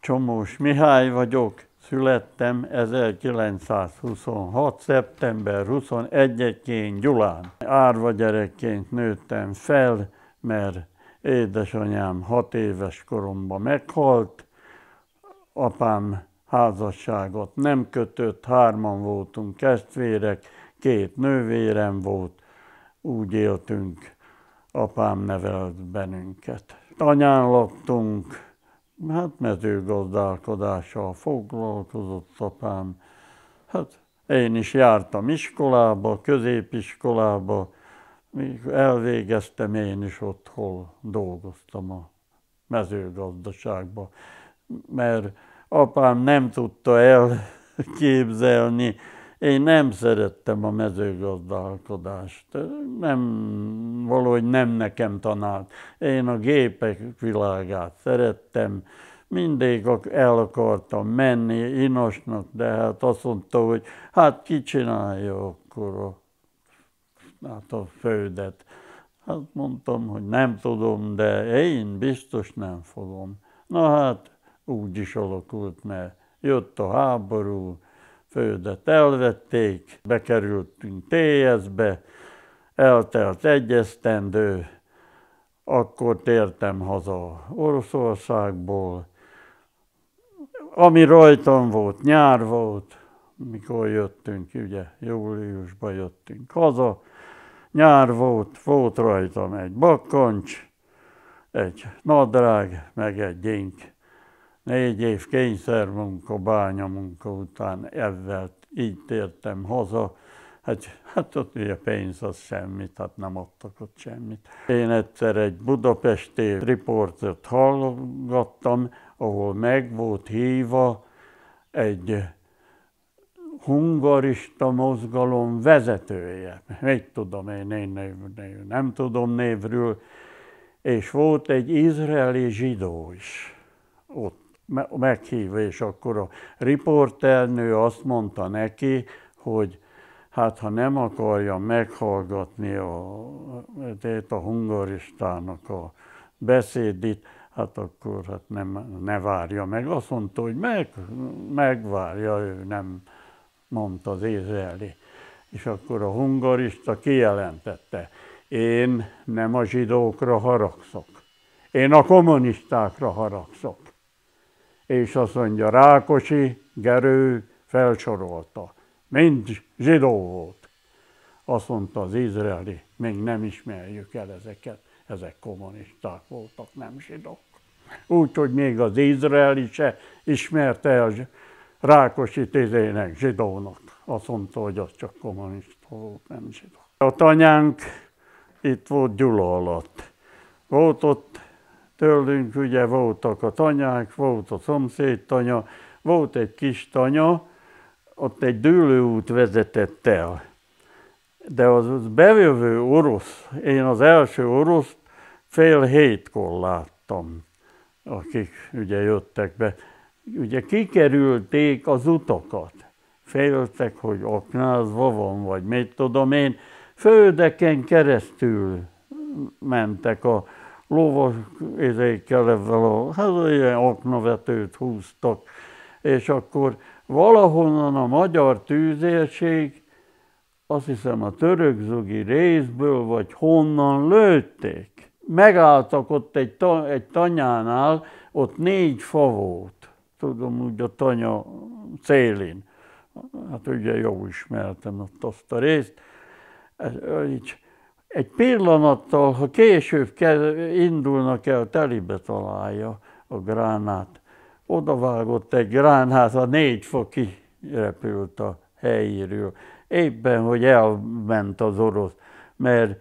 Csomós Mihály vagyok, születtem 1926. szeptember 21-én Gyulán. Árva gyerekként nőttem fel, mert édesanyám hat éves koromban meghalt, apám házasságot nem kötött, hárman voltunk testvérek, két nővérem volt, úgy éltünk, apám nevelt bennünket. Anyán laktunk, Hát mezőgazdálkodással foglalkozott apám. Hát én is jártam iskolába, középiskolába, elvégeztem én is ott, hol dolgoztam a mezőgazdaságban, mert apám nem tudta elképzelni, én nem szerettem a mezőgazdálkodást, nem, valahogy nem nekem tanált. Én a gépek világát szerettem, mindig el akartam menni Inosnak, de hát azt mondta, hogy hát ki csinálja akkor a, hát a földet. Hát mondtam, hogy nem tudom, de én biztos nem fogom. Na hát úgy is alakult, mert jött a háború, földet elvették, bekerültünk tsz be eltelt egy esztendő, akkor tértem haza Oroszországból. Ami rajtam volt, nyár volt, mikor jöttünk, ugye júliusban jöttünk haza, nyár volt, volt rajtam egy bakkancs, egy nadrág, meg egy gyink. Négy év kényszermunka, munka után ezzel így tértem haza, Hát, hát ott ugye pénz az semmit, hát nem adtak ott semmit. Én egyszer egy budapesti riportot hallgattam, ahol meg volt híva egy hungarista mozgalom vezetője. Még tudom én, én név, név, nem tudom névről. És volt egy izraeli zsidó is ott. Meghívás és akkor a riporternő azt mondta neki, hogy hát ha nem akarja meghallgatni a, a hungaristának a beszédét, hát akkor hát nem, ne várja meg. Azt mondta, hogy meg, megvárja, ő nem mondta az ézeli. És akkor a hungarista kijelentette, én nem a zsidókra haragszok, én a kommunistákra haragszok és azt mondja, Rákosi, Gerő felsorolta. Mind zsidó volt. Azt mondta az izraeli, még nem ismerjük el ezeket, ezek kommunisták voltak, nem zsidók. Úgyhogy még az izraeli se ismerte a Rákosi tizének zsidónak. Azt mondta, hogy az csak kommunista volt, nem zsidó. A tanyánk itt volt Gyula alatt. Volt ott tőlünk ugye voltak a tanyák, volt a szomszéd tanya, volt egy kis tanya, ott egy dőlőút vezetett el. De az bejövő orosz, én az első orosz fél hétkor láttam, akik ugye jöttek be. Ugye kikerülték az utakat. Féltek, hogy aknázva van, vagy mit tudom én. Földeken keresztül mentek a, lovas ezekkel ebben a, hát ilyen aknavetőt húztak, és akkor valahonnan a magyar tűzérség, azt hiszem a törökzugi részből, vagy honnan lőtték. Megálltak ott egy, ta, egy tanyánál, ott négy fa volt, tudom úgy a tanya célén. Hát ugye jól ismertem ott azt a részt. Ez, így, egy pillanattal, ha később indulnak el, telibe találja a gránát. Odavágott egy gránát, a négy fok kirepült a helyéről. Éppen, hogy elment az orosz, mert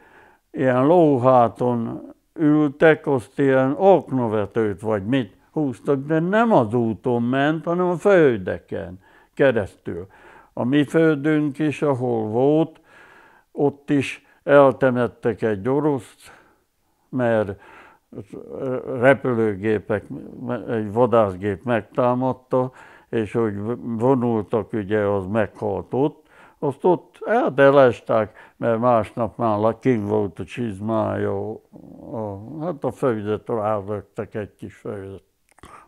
ilyen lóháton ültek, azt ilyen oknovetőt vagy mit húztak, de nem az úton ment, hanem a földeken keresztül. A mi földünk is, ahol volt, ott is eltemettek egy oroszt, mert repülőgépek, egy vadászgép megtámadta, és hogy vonultak, ugye az meghalt ott, azt ott elesták, mert másnap már kint volt a csizmája, a, a, hát a fejüzet rálögtek egy kis fejüzet,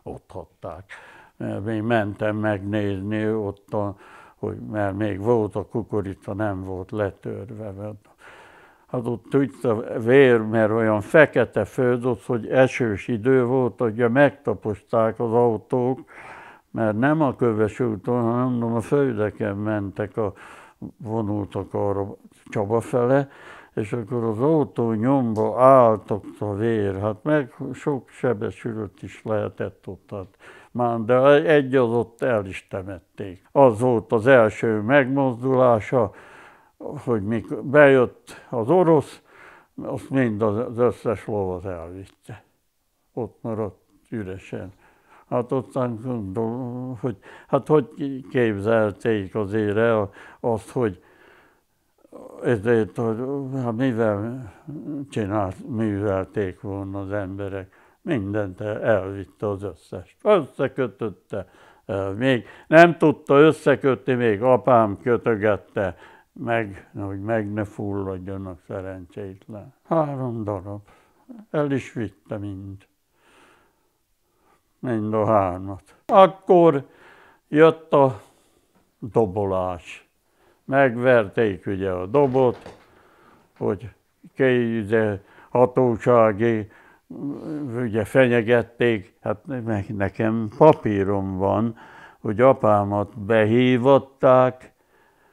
ott hatták. Mert én mentem megnézni ott, a, hogy, mert még volt a kukorica, nem volt letörve. Mert hát ott ütött a vér, mert olyan fekete föld ott, hogy esős idő volt, ugye megtaposták az autók, mert nem a köves úton, hanem mondom, a földeken mentek, a, vonultak arra Csaba fele, és akkor az autó nyomba álltak a vér, hát meg sok sebesülött is lehetett ott, hát már, de egy az ott el is temették. Az volt az első megmozdulása, hogy mikor bejött az orosz, azt mind az összes lovat elvitte. Ott maradt üresen. Hát ott hogy hát hogy képzelték azért el azt, hogy ezért, hogy hát mivel csinált, művelték volna az emberek. Mindent elvitte az összes. Összekötötte, még nem tudta összekötni, még apám kötögette, meg, hogy meg ne fulladjanak szerencsétlen. Három darab. El is vitte mind. Mind a hármat. Akkor jött a dobolás. Megverték ugye a dobot, hogy kéde hatósági, ugye fenyegették, hát meg nekem papírom van, hogy apámat behívatták,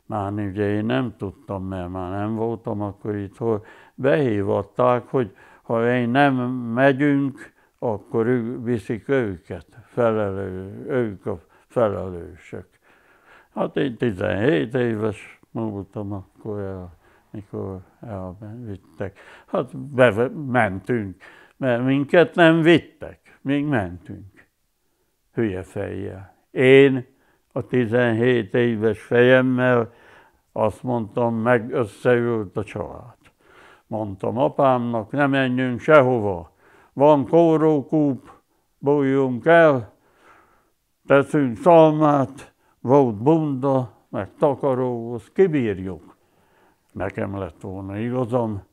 már ugye én nem tudtam, mert már nem voltam akkor itt, hogy behívatták, hogy ha én nem megyünk, akkor ők viszik őket, felelő, ők a felelősök. Hát én 17 éves voltam akkor, el, mikor elvittek. Hát mentünk, mert minket nem vittek, még mentünk. Hülye fejjel. Én a 17 éves fejemmel, azt mondtam, meg összeült a család. Mondtam apámnak, ne menjünk sehova. Van kórókúp, bújjunk el, teszünk szalmát, volt bunda, meg takaróhoz, kibírjuk. Nekem lett volna igazam,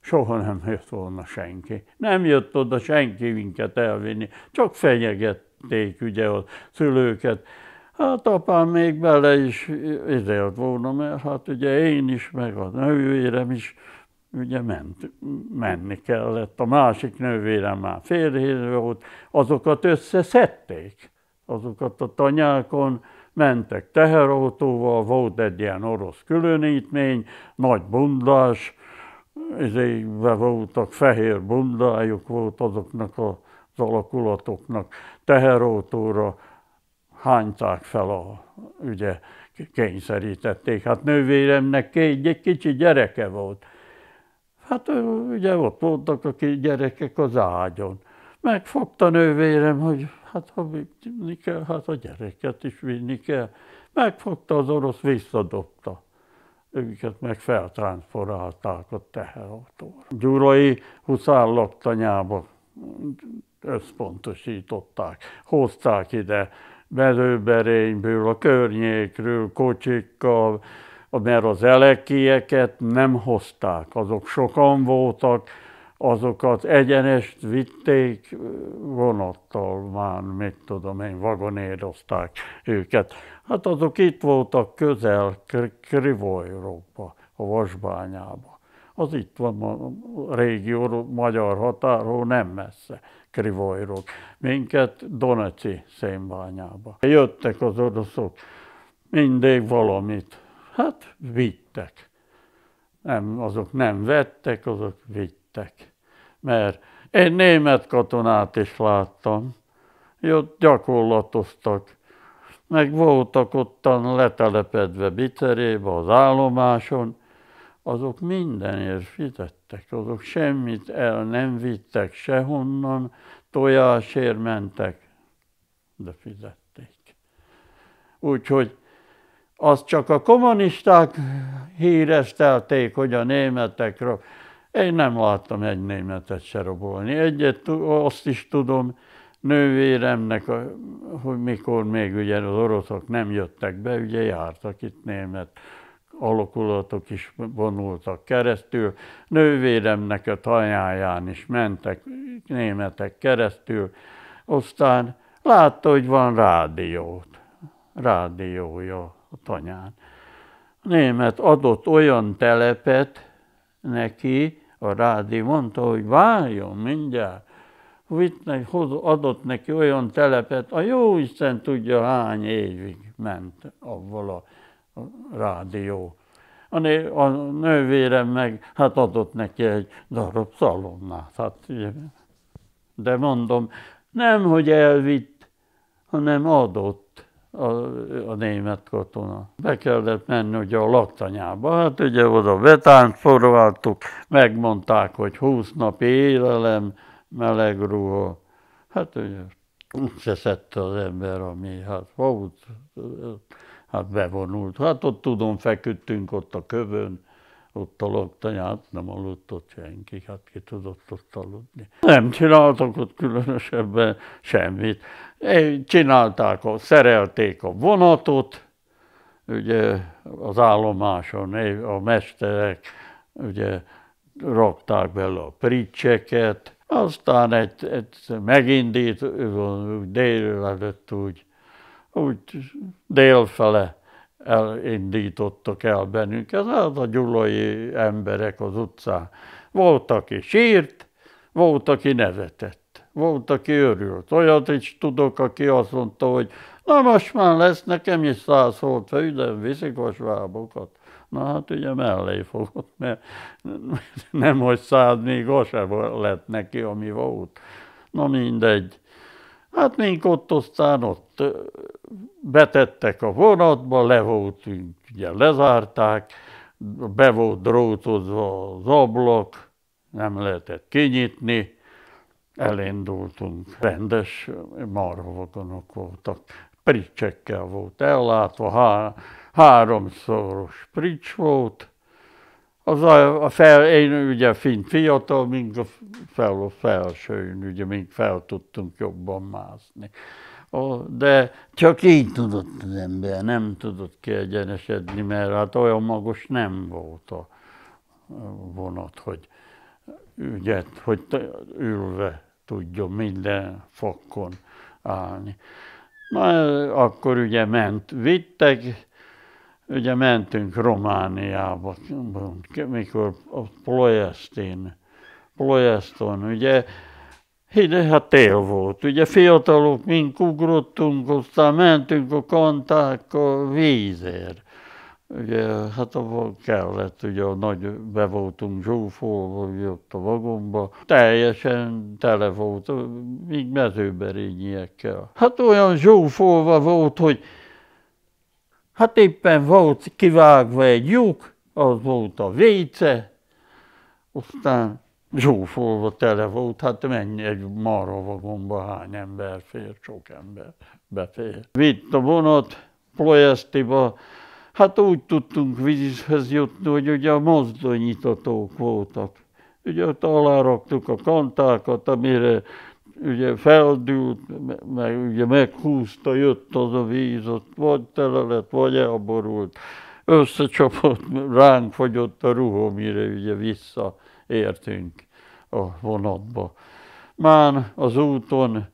soha nem jött volna senki. Nem jött oda senki minket elvinni, csak fenyegették ugye a szülőket. Hát apám még bele is idélt volna, mert hát ugye én is, meg a nővérem is, ugye ment, menni kellett. A másik nővérem már férjér volt, azokat összeszedték, azokat a tanyákon, mentek teherautóval, volt egy ilyen orosz különítmény, nagy bundás, ezébe voltak, fehér bundájuk volt azoknak az alakulatoknak, teherautóra hányták fel a, ugye, kényszerítették. Hát nővéremnek két, egy kicsi gyereke volt. Hát ugye ott voltak a két gyerekek az ágyon. Megfogta nővérem, hogy hát ha vinni kell, hát a gyereket is vinni kell. Megfogta az orosz, visszadobta. Őket meg feltransporálták a teherautóra. Gyurai huszár laktanyába összpontosították, hozták ide mezőberényből, a környékről, kocsikkal, mert az elekieket nem hozták, azok sokan voltak, azokat egyenest vitték vonattal már, mit tudom én, vagonérozták őket. Hát azok itt voltak közel Európa, a Vasbányába. Az itt van a régió, magyar határól nem messze. Krivojrok, minket Doneci szénbányába. Jöttek az oroszok, mindig valamit, hát vittek. Nem, azok nem vettek, azok vittek. Mert én német katonát is láttam, jött gyakorlatoztak, meg voltak ottan letelepedve Bicerébe az állomáson, azok mindenért fizettek, azok semmit el nem vittek sehonnan, tojásért mentek, de fizették. Úgyhogy az csak a kommunisták híresztelték, hogy a németekről. Én nem láttam egy németet se robolni. Egyet azt is tudom, nővéremnek, hogy mikor még ugye az oroszok nem jöttek be, ugye jártak itt német alakulatok is vonultak keresztül, nővéremnek a tanyáján is mentek németek keresztül, aztán látta, hogy van rádiót, rádiója a tanyán. A német adott olyan telepet neki, a rádió mondta, hogy várjon mindjárt, Wittnek adott neki olyan telepet, a jó Isten tudja hány évig ment avval a rádió. A, nő, a nővérem meg hát adott neki egy darab szalonnát. Hát, de mondom, nem, hogy elvitt, hanem adott a, a német katona. Be kellett menni ugye a laktanyába, hát ugye oda vetánt forváltuk, megmondták, hogy húsz nap élelem, meleg ruha. Hát ugye se szedte az ember, ami hát volt hát bevonult. Hát ott tudom, feküdtünk ott a kövön, ott aludtam, hát nem aludt ott senki, hát ki tudott ott aludni. Nem csináltak ott különösebben semmit. Csinálták, a, szerelték a vonatot, ugye az állomáson a mesterek ugye rakták bele a pricseket, aztán egy, egy megindít, délelőtt úgy úgy délfele elindítottak el bennünket, az hát a gyulai emberek az utcán. Volt, aki sírt, volt, aki nevetett, volt, aki örült. Olyat is tudok, aki azt mondta, hogy na most már lesz nekem is száz volt fej, de viszik a svábokat. Na hát ugye mellé fogott, mert nem hogy száz még az sem lett neki, ami volt. Na mindegy. Hát mink ott aztán ott betettek a vonatba, le voltunk, ugye lezárták, be volt drótozva az ablak, nem lehetett kinyitni, elindultunk, rendes marhavagonok voltak, pricsekkel volt ellátva, há- háromszoros prics volt, az a, a fel, én ugye fint fiatal, mint a fel a felsőn, ugye még fel tudtunk jobban mászni. A, de csak így tudott az ember, nem tudott kiegyenesedni, mert hát olyan magas nem volt a vonat, hogy ugye, hogy ülve tudjon minden fakon állni. Na, akkor ugye ment, vittek, ugye mentünk Romániába, mikor a Plojestin, Plojeston, ugye, ide, hát tél volt. Ugye fiatalok, mint ugrottunk, aztán mentünk a kanták a vízért. Ugye, hát abban kellett, ugye a nagy, be voltunk zsúfolva, jött a vagomba, teljesen tele volt, még mezőberényiekkel. Hát olyan zsúfolva volt, hogy Hát éppen volt kivágva egy lyuk, az volt a vécé, aztán zsúfolva tele volt, hát menj egy maravagomba, hány ember fér, sok ember befér. Vitt a vonat Plojesztiba, hát úgy tudtunk vízhez jutni, hogy ugye a mozdonyítatók voltak. Ugye ott aláraktuk a kantákat, amire ugye feldült, meg ugye meghúzta, jött az a víz, ott vagy tele lett, vagy elborult, összecsapott, ránk fagyott a ruhó, mire ugye visszaértünk a vonatba. Már az úton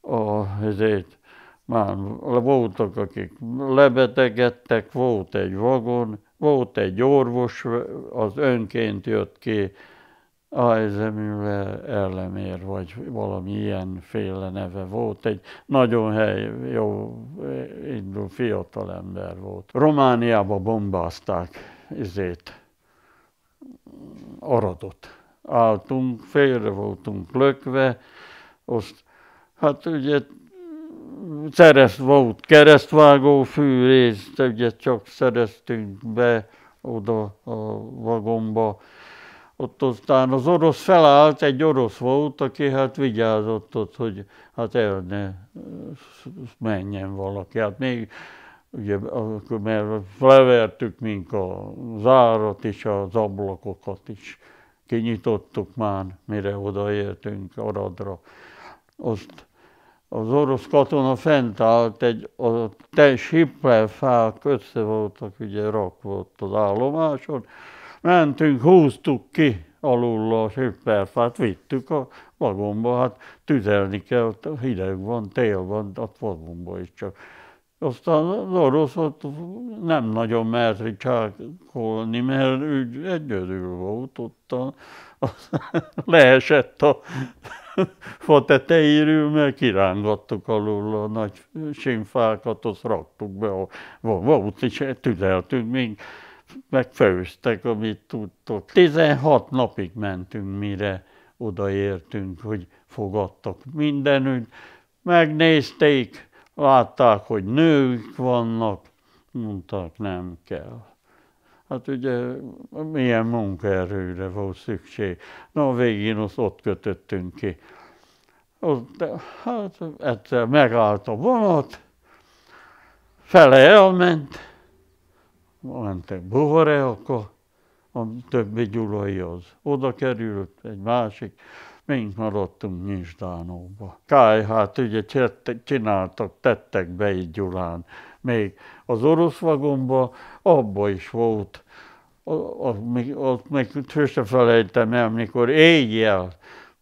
a, ezért, már voltak, akik lebetegedtek, volt egy vagon, volt egy orvos, az önként jött ki, Eisenmüller ellenér, vagy valami ilyenféle neve volt. Egy nagyon hely, jó indul fiatal ember volt. Romániába bombázták izét, aradott. Áltunk, félre voltunk lökve, azt, hát ugye szereszt volt keresztvágó fűrész, ugye csak szereztünk be oda a vagomba, ott aztán az orosz felállt, egy orosz volt, aki hát vigyázott ott, hogy hát el ne menjen valaki. Hát még, ugye, akkor, mert levertük mink a zárat és az ablakokat is. Kinyitottuk már, mire odaértünk Aradra. Azt az orosz katona fent állt, egy, a te siplelfák össze voltak ugye rak volt az állomáson, mentünk, húztuk ki alul a süperfát, vittük a vagomba, hát tüzelni kell, hideg van, tél van, a vagomba is csak. Aztán az orosz ott nem nagyon mert ricsákolni, mert úgy egyedül volt ott, a, a, leesett a fa tetejéről, mert kirángattuk alul a nagy sinfákat, azt raktuk be, a, volt, is, tüzeltünk még megfőztek, amit tudtok. 16 napig mentünk, mire odaértünk, hogy fogadtak mindenütt. Megnézték, látták, hogy nők vannak, mondták, nem kell. Hát ugye milyen munkaerőre volt szükség. Na a végén ott, ott kötöttünk ki. Ott, hát egyszer megállt a vonat, fele elment, mentek akkor a többi Gyulaihoz. Oda került egy másik, mink maradtunk Nyisdánóba. hát ugye csináltak, tettek be egy Gyulán. Még az orosz vagomba, abba is volt, ott még sose felejtem el, mikor éjjel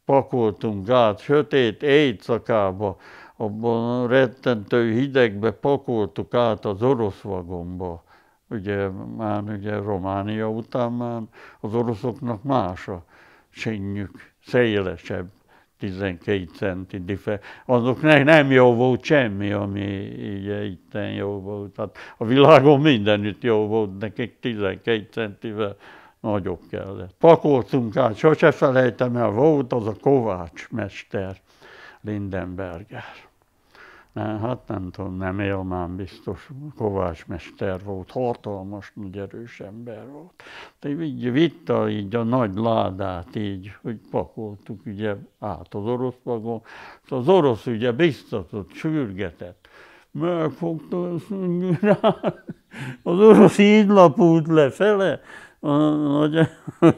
pakoltunk át, sötét éjszakába, abban rettentő hidegbe pakoltuk át az orosz vagomba ugye már ugye Románia után már az oroszoknak más a csinyük, szélesebb, 12 centi dife. Azoknak nem jó volt semmi, ami ugye itten jó volt. Hát a világon mindenütt jó volt, nekik 12 centivel nagyobb kellett. Pakoltunk át, sose felejtem el, volt az a Kovács mester Lindenberger Hát nem tudom, nem már biztos, Kovács mester volt, hatalmas, nagy erős ember volt. De így vitte így a nagy ládát így, hogy pakoltuk ugye át az orosz vagon. Szóval az orosz ugye biztatott, sürgetett. Megfogta ezt, az orosz így lapult lefele, hogy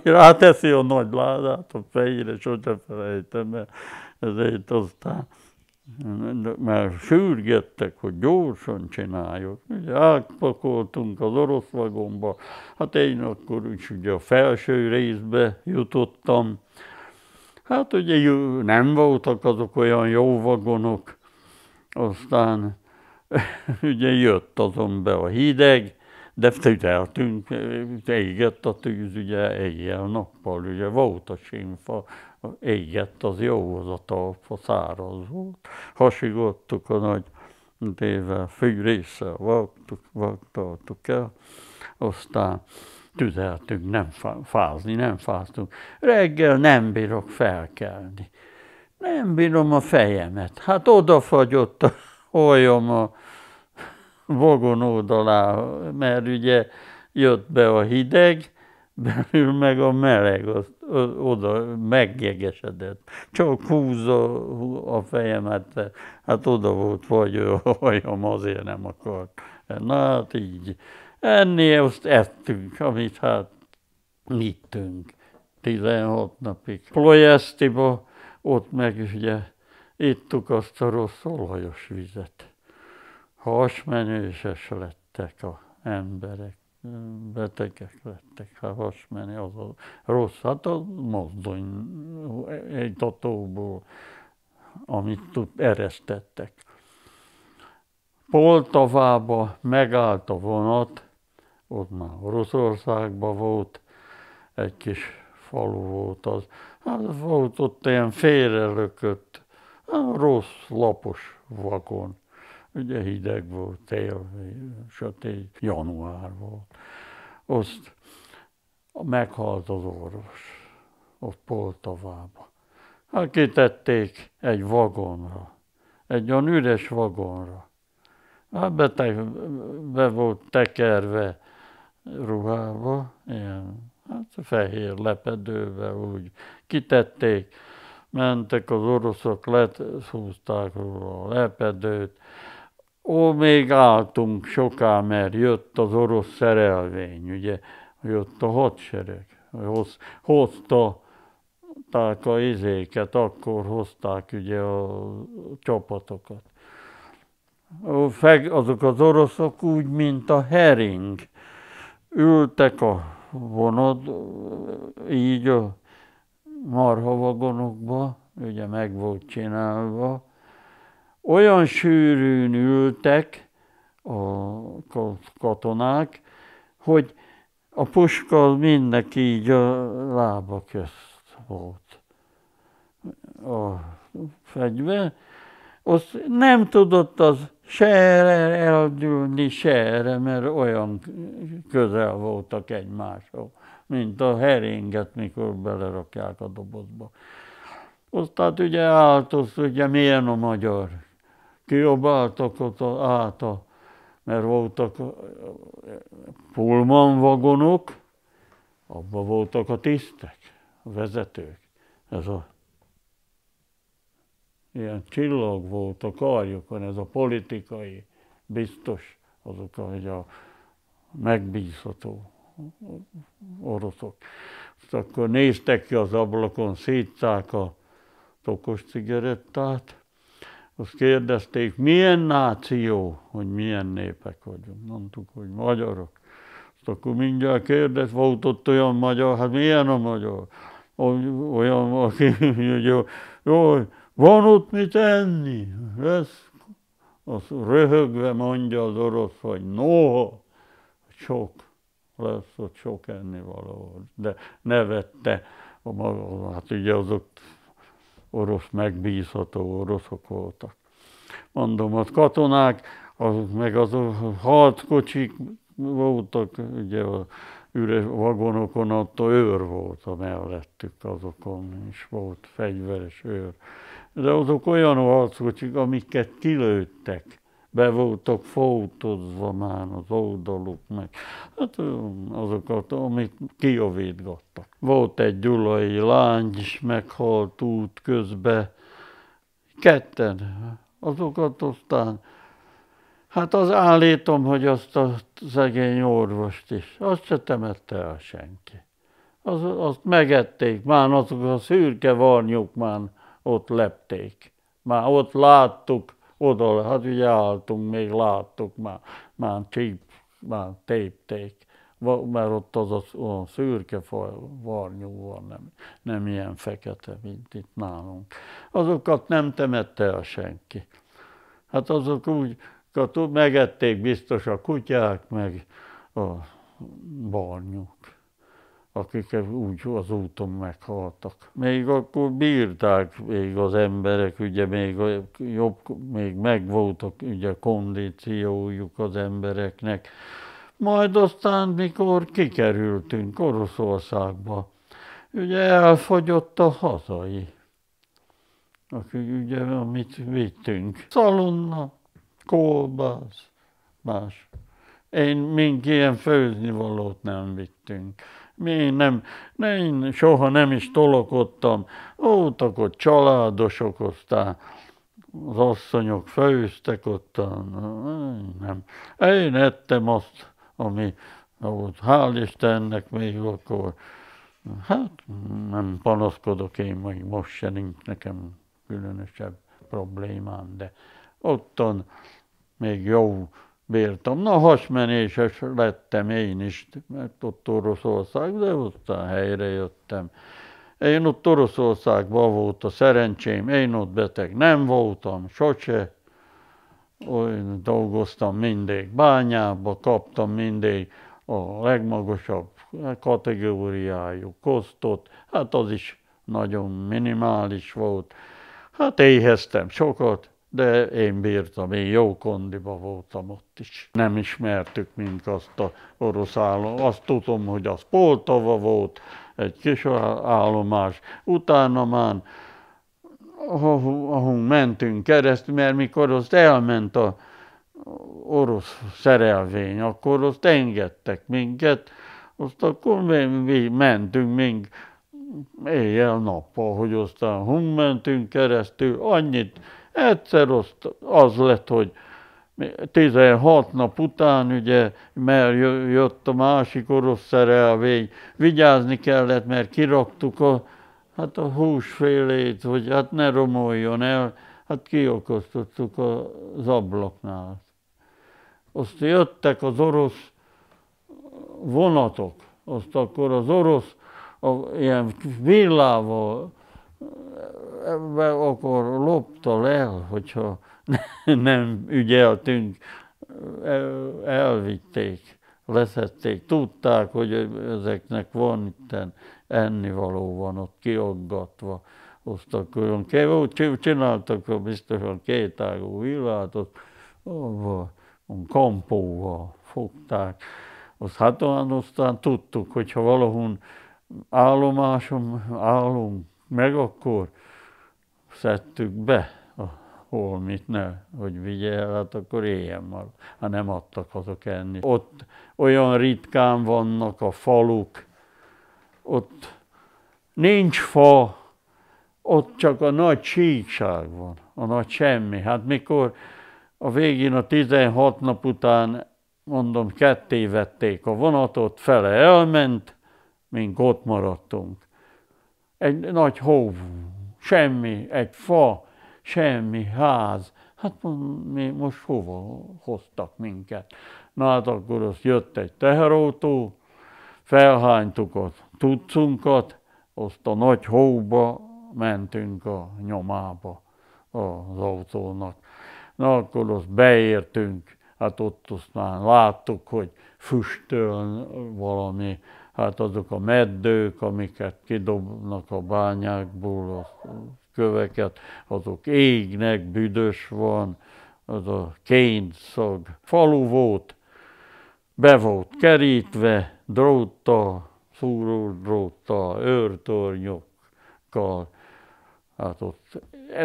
ráteszi a nagy ládát a fejére, sose felejtem, mert ezért aztán mert sürgettek, hogy gyorsan csináljuk. Ugye átpakoltunk az orosz vagomba, hát én akkor is ugye a felső részbe jutottam. Hát ugye nem voltak azok olyan jó vagonok, aztán ugye jött azon be a hideg, de tüdeltünk, égett a tűz ugye éjjel-nappal, ugye volt a sínfa, égett az jó az a száraz volt. Hasigottuk a nagy tével, fűrésszel vágtuk, vágtaltuk el, aztán tüzeltünk, nem fázni, nem fáztunk. Reggel nem bírok felkelni. Nem bírom a fejemet. Hát odafagyott a oljam a vagon oldalá, mert ugye jött be a hideg, belül meg a meleg azt, oda megjegesedett. Csak húzza a fejemet, hát, hát oda volt vagy a hajam, azért nem akart. Na hát így. Enni azt ettünk, amit hát mittünk 16 napig. Plojesztiba, ott meg ugye ittuk azt a rossz olajos vizet. Hasmenőses lettek a emberek betegek lettek, ha hát hasmenni az a rossz, hát a mozdony egy tatóból, amit tud, eresztettek. Poltavába megállt a vonat, ott már Oroszországban volt, egy kis falu volt az. Hát volt ott ilyen félrelökött, rossz lapos vakon. Ugye hideg volt, tél, sötét, január volt. Azt meghalt az orvos, ott Poltavába. Hát kitették egy vagonra, egy olyan üres vagonra. Hát beteg, be volt tekerve ruhába, ilyen hát fehér lepedőbe úgy kitették, mentek az oroszok, lehúzták róla a lepedőt, ó, még álltunk soká, mert jött az orosz szerelvény, ugye, jött a hadsereg, hoz, hozta a izéket, akkor hozták ugye a csapatokat. Azok az oroszok úgy, mint a hering, ültek a vonod, így a marhavagonokba, ugye meg volt csinálva, olyan sűrűn ültek a katonák, hogy a puska mindenki így a lába közt volt a fegyve, azt nem tudott az se erre eldülni, se erre, mert olyan közel voltak egymáshoz, mint a heringet, mikor belerakják a dobozba. Azt tehát ugye állt, ugye milyen a magyar kiabáltak ott át, a, mert voltak pulman vagonok, abban voltak a tisztek, a vezetők. Ez a ilyen csillag volt a karjukon, ez a politikai biztos, azok, hogy a megbízható oroszok. Azt akkor néztek ki az ablakon, szétszák a tokos cigarettát, azt kérdezték, milyen náció, hogy milyen népek vagyunk. Mondtuk, hogy magyarok. Azt akkor mindjárt kérdez, volt ott olyan magyar, hát milyen a magyar? Olyan, aki jó, jó, van ott mit enni? Lesz. Azt röhögve mondja az orosz, hogy noha, sok, lesz ott sok valahol. De nevette a maga, hát ugye azok orosz megbízható oroszok voltak. Mondom, a katonák, azok meg az halt kocsik voltak, ugye a üres vagonokon attól őr volt a mellettük, azokon is volt fegyveres őr. De azok olyan harckocsik, amiket kilőttek be voltak fotózva már az oldaluk meg, hát azokat, amit kijavítgattak. Volt egy gyulai lány is meghalt út közbe, ketten, azokat aztán Hát az állítom, hogy azt a szegény orvost is, azt se temette el senki. Az, azt megették, már azok a szürke varnyok már ott lepték. Már ott láttuk, oda, hát ugye álltunk, még láttuk, már, már csíp, már tépték, mert ott az a, a szürke varnyú van, nem, nem ilyen fekete, mint itt nálunk. Azokat nem temette el senki. Hát azok úgy, hát megették biztos a kutyák, meg a barnyúk akik úgy az úton meghaltak. Még akkor bírták még az emberek, ugye még jobb, még megvoltak ugye kondíciójuk az embereknek. Majd aztán, mikor kikerültünk Oroszországba, ugye elfogyott a hazai, akik ugye amit vittünk. Szalonna, kolbász, más. Én mink ilyen főzni valót nem vittünk mi nem, én soha nem is tolokodtam. Voltak ott családosok, aztán az asszonyok főztek ott, nem. Én ettem azt, ami volt. Hál' Istennek még akkor. Hát nem panaszkodok én, meg most se nincs nekem különösebb problémám, de ottan még jó bírtam. Na, hasmenéses lettem én is, mert ott Oroszország, de aztán helyre jöttem. Én ott Oroszországban volt a szerencsém, én ott beteg nem voltam, sose. Olyan dolgoztam mindig bányába, kaptam mindig a legmagasabb kategóriájú kosztot, hát az is nagyon minimális volt. Hát éheztem sokat, de én bírtam, én jó kondiba voltam ott is. Nem ismertük mint azt a orosz állom. Azt tudom, hogy az Poltava volt, egy kis állomás. Utána már ahol mentünk keresztül, mert mikor az elment a orosz szerelvény, akkor azt engedtek minket, azt akkor mi, mi mentünk még éjjel-nappal, hogy aztán hunk mentünk keresztül, annyit Egyszer az, az lett, hogy 16 nap után, ugye, mert jött a másik orosz szerelvény, vigyázni kellett, mert kiraktuk a, hát a húsfélét, hogy hát ne romoljon el, hát kiokoztottuk az ablaknál. Azt jöttek az orosz vonatok, azt akkor az orosz a, ilyen villával ebbe akkor lopta el, hogyha nem ügyeltünk, e, elvitték, leszették. Tudták, hogy ezeknek van itten ennivaló van ott kiaggatva. Osztak olyan kevő, csináltak biztosan kétágú villát, ott a kampóval fogták. Azt hát aztán tudtuk, hogyha valahol állomásom, állunk, meg akkor szedtük be a holmit, ne, hogy vigye el, hát akkor éljen már, ha hát nem adtak azok enni. Ott olyan ritkán vannak a faluk, ott nincs fa, ott csak a nagy síkság van, a nagy semmi. Hát mikor a végén a 16 nap után, mondom, ketté vették a vonatot, fele elment, mint ott maradtunk egy nagy hó, semmi, egy fa, semmi ház. Hát mi most hova hoztak minket? Na hát akkor az jött egy teherautó, felhánytuk a tudszunkat, azt a nagy hóba mentünk a nyomába az autónak. Na akkor azt beértünk, hát ott azt már láttuk, hogy füstöl valami hát azok a meddők, amiket kidobnak a bányákból, a köveket, azok égnek, büdös van, az a kényszag. Falu volt, be volt kerítve, dróta, szúró dróta, őrtornyokkal, hát ott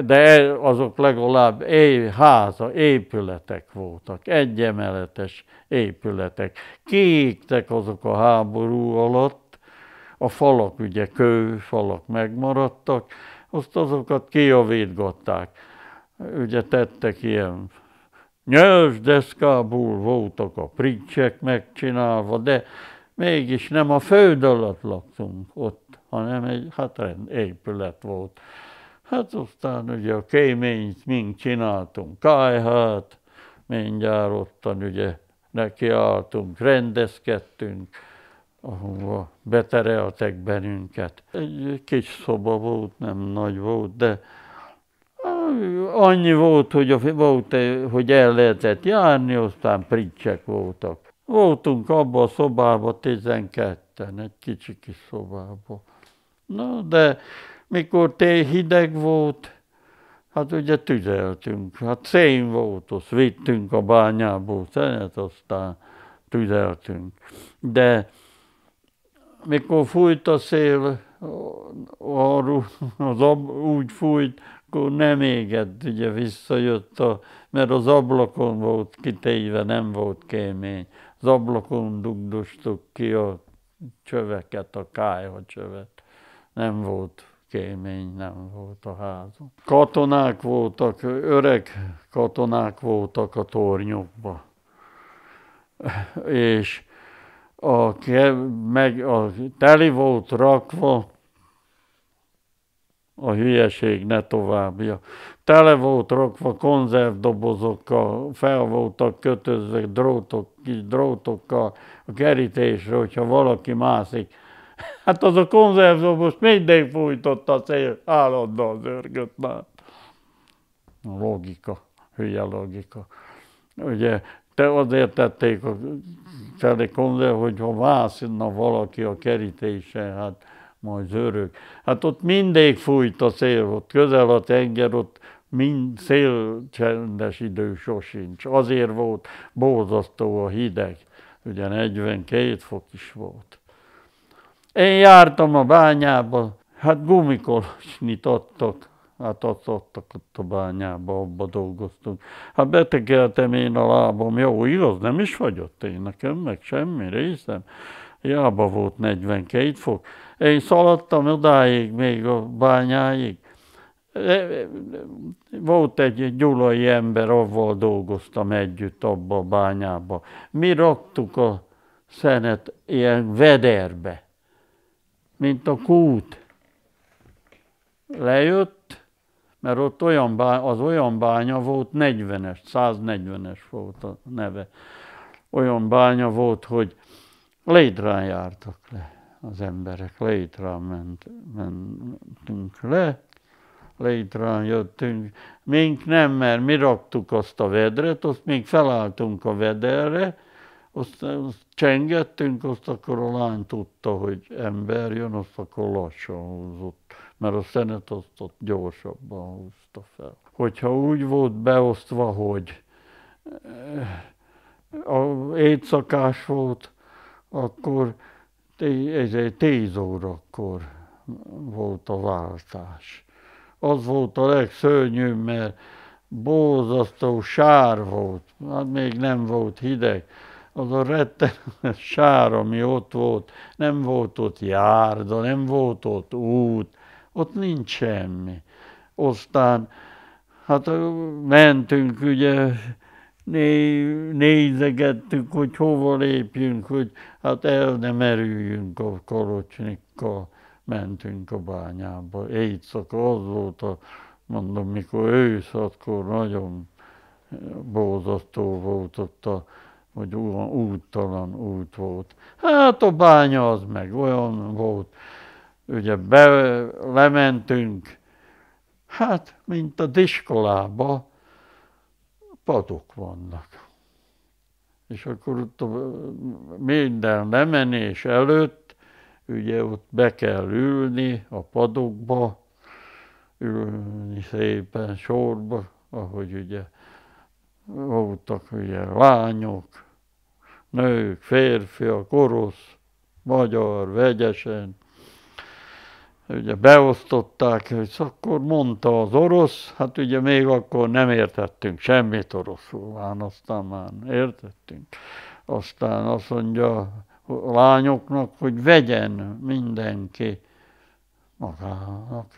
de azok legalább háza, épületek voltak, egyemeletes épületek. Kiégtek azok a háború alatt, a falak, ugye kőfalak megmaradtak, azt azokat kijavítgatták. Ugye tettek ilyen nyers deszkából voltak a pricsek megcsinálva, de mégis nem a föld alatt laktunk ott, hanem egy hát rend, épület volt. Hát aztán ugye a kéményt mind csináltunk, kájhát, mindjárt ottan ugye nekiálltunk, rendezkedtünk, ahova betereltek bennünket. Egy kis szoba volt, nem nagy volt, de annyi volt, hogy, a, volt, hogy el lehetett járni, aztán pricsek voltak. Voltunk abba a szobában 12 egy kicsi kis szobában. Na, de mikor tél hideg volt, hát ugye tüzeltünk. Hát szén volt, azt vittünk a bányából szenet, aztán tüzeltünk. De mikor fújt a szél, az ab, úgy fújt, akkor nem égett, ugye visszajött, a, mert az ablakon volt kitéve, nem volt kémény. Az ablakon dugdostuk ki a csöveket, a kájha csövet. Nem volt kémény nem volt a házon. Katonák voltak, öreg katonák voltak a tornyokba. És a, meg a teli volt rakva, a hülyeség ne továbbja. Tele volt rakva konzervdobozokkal, fel voltak kötözve drótok, kis drótokkal a kerítésre, hogyha valaki mászik, Hát az a konzervzó most mindig fújtott a szél, állandóan zörgött már. Logika, hülye logika. Ugye te azért tették a felé konzerv, ha vászna valaki a kerítése, hát majd zörög. Hát ott mindig fújt a szél, ott közel a tenger, ott mind szélcsendes idő sosincs. Azért volt borzasztó a hideg, ugye 42 fok is volt. Én jártam a bányába, hát gumikolosnit nyitottak, Hát azt adtak ott a bányába, abba dolgoztunk. Hát betegeltem én a lábam, jó, igaz, nem is fagyott én nekem, meg semmi részem. Jába volt 42 fok. Én szaladtam odáig, még a bányáig. E, e, volt egy gyulai ember, avval dolgoztam együtt abba a bányába. Mi raktuk a szenet ilyen vederbe mint a kút. Lejött, mert ott olyan bány, az olyan bánya volt, 40-es, 140-es volt a neve. Olyan bánya volt, hogy létrán jártak le az emberek, létrán ment, mentünk le, létrán jöttünk. Mink nem, mert mi raktuk azt a vedret, azt még felálltunk a vederre, azt, azt csengettünk, azt akkor a lány tudta, hogy ember jön, azt akkor lassan húzott, mert a szenet azt ott gyorsabban húzta fel. Hogyha úgy volt beosztva, hogy eh, a éjszakás volt, akkor ez tíz órakor volt a váltás. Az volt a legszörnyűbb, mert borzasztó sár volt, hát még nem volt hideg, az a rettenetes sár, ami ott volt, nem volt ott járda, nem volt ott út, ott nincs semmi. Aztán, hát mentünk ugye, né, nézegettük, hogy hova lépjünk, hogy hát el nem merüljünk a kalocsnikkal. Mentünk a bányába, éjszaka, az volt a, mondom, mikor ősz, akkor nagyon bózató volt ott a hogy úttalan út volt. Hát a bánya az meg olyan volt, ugye be, lementünk, hát mint a diskolába, padok vannak. És akkor ott a, minden lemenés előtt, ugye ott be kell ülni a padokba, ülni szépen sorba, ahogy ugye voltak ugye lányok, nők, férfiak, orosz, magyar, vegyesen. Ugye beosztották, hogy akkor mondta az orosz, hát ugye még akkor nem értettünk semmit oroszul, hát aztán már értettünk. Aztán azt mondja a lányoknak, hogy vegyen mindenki magának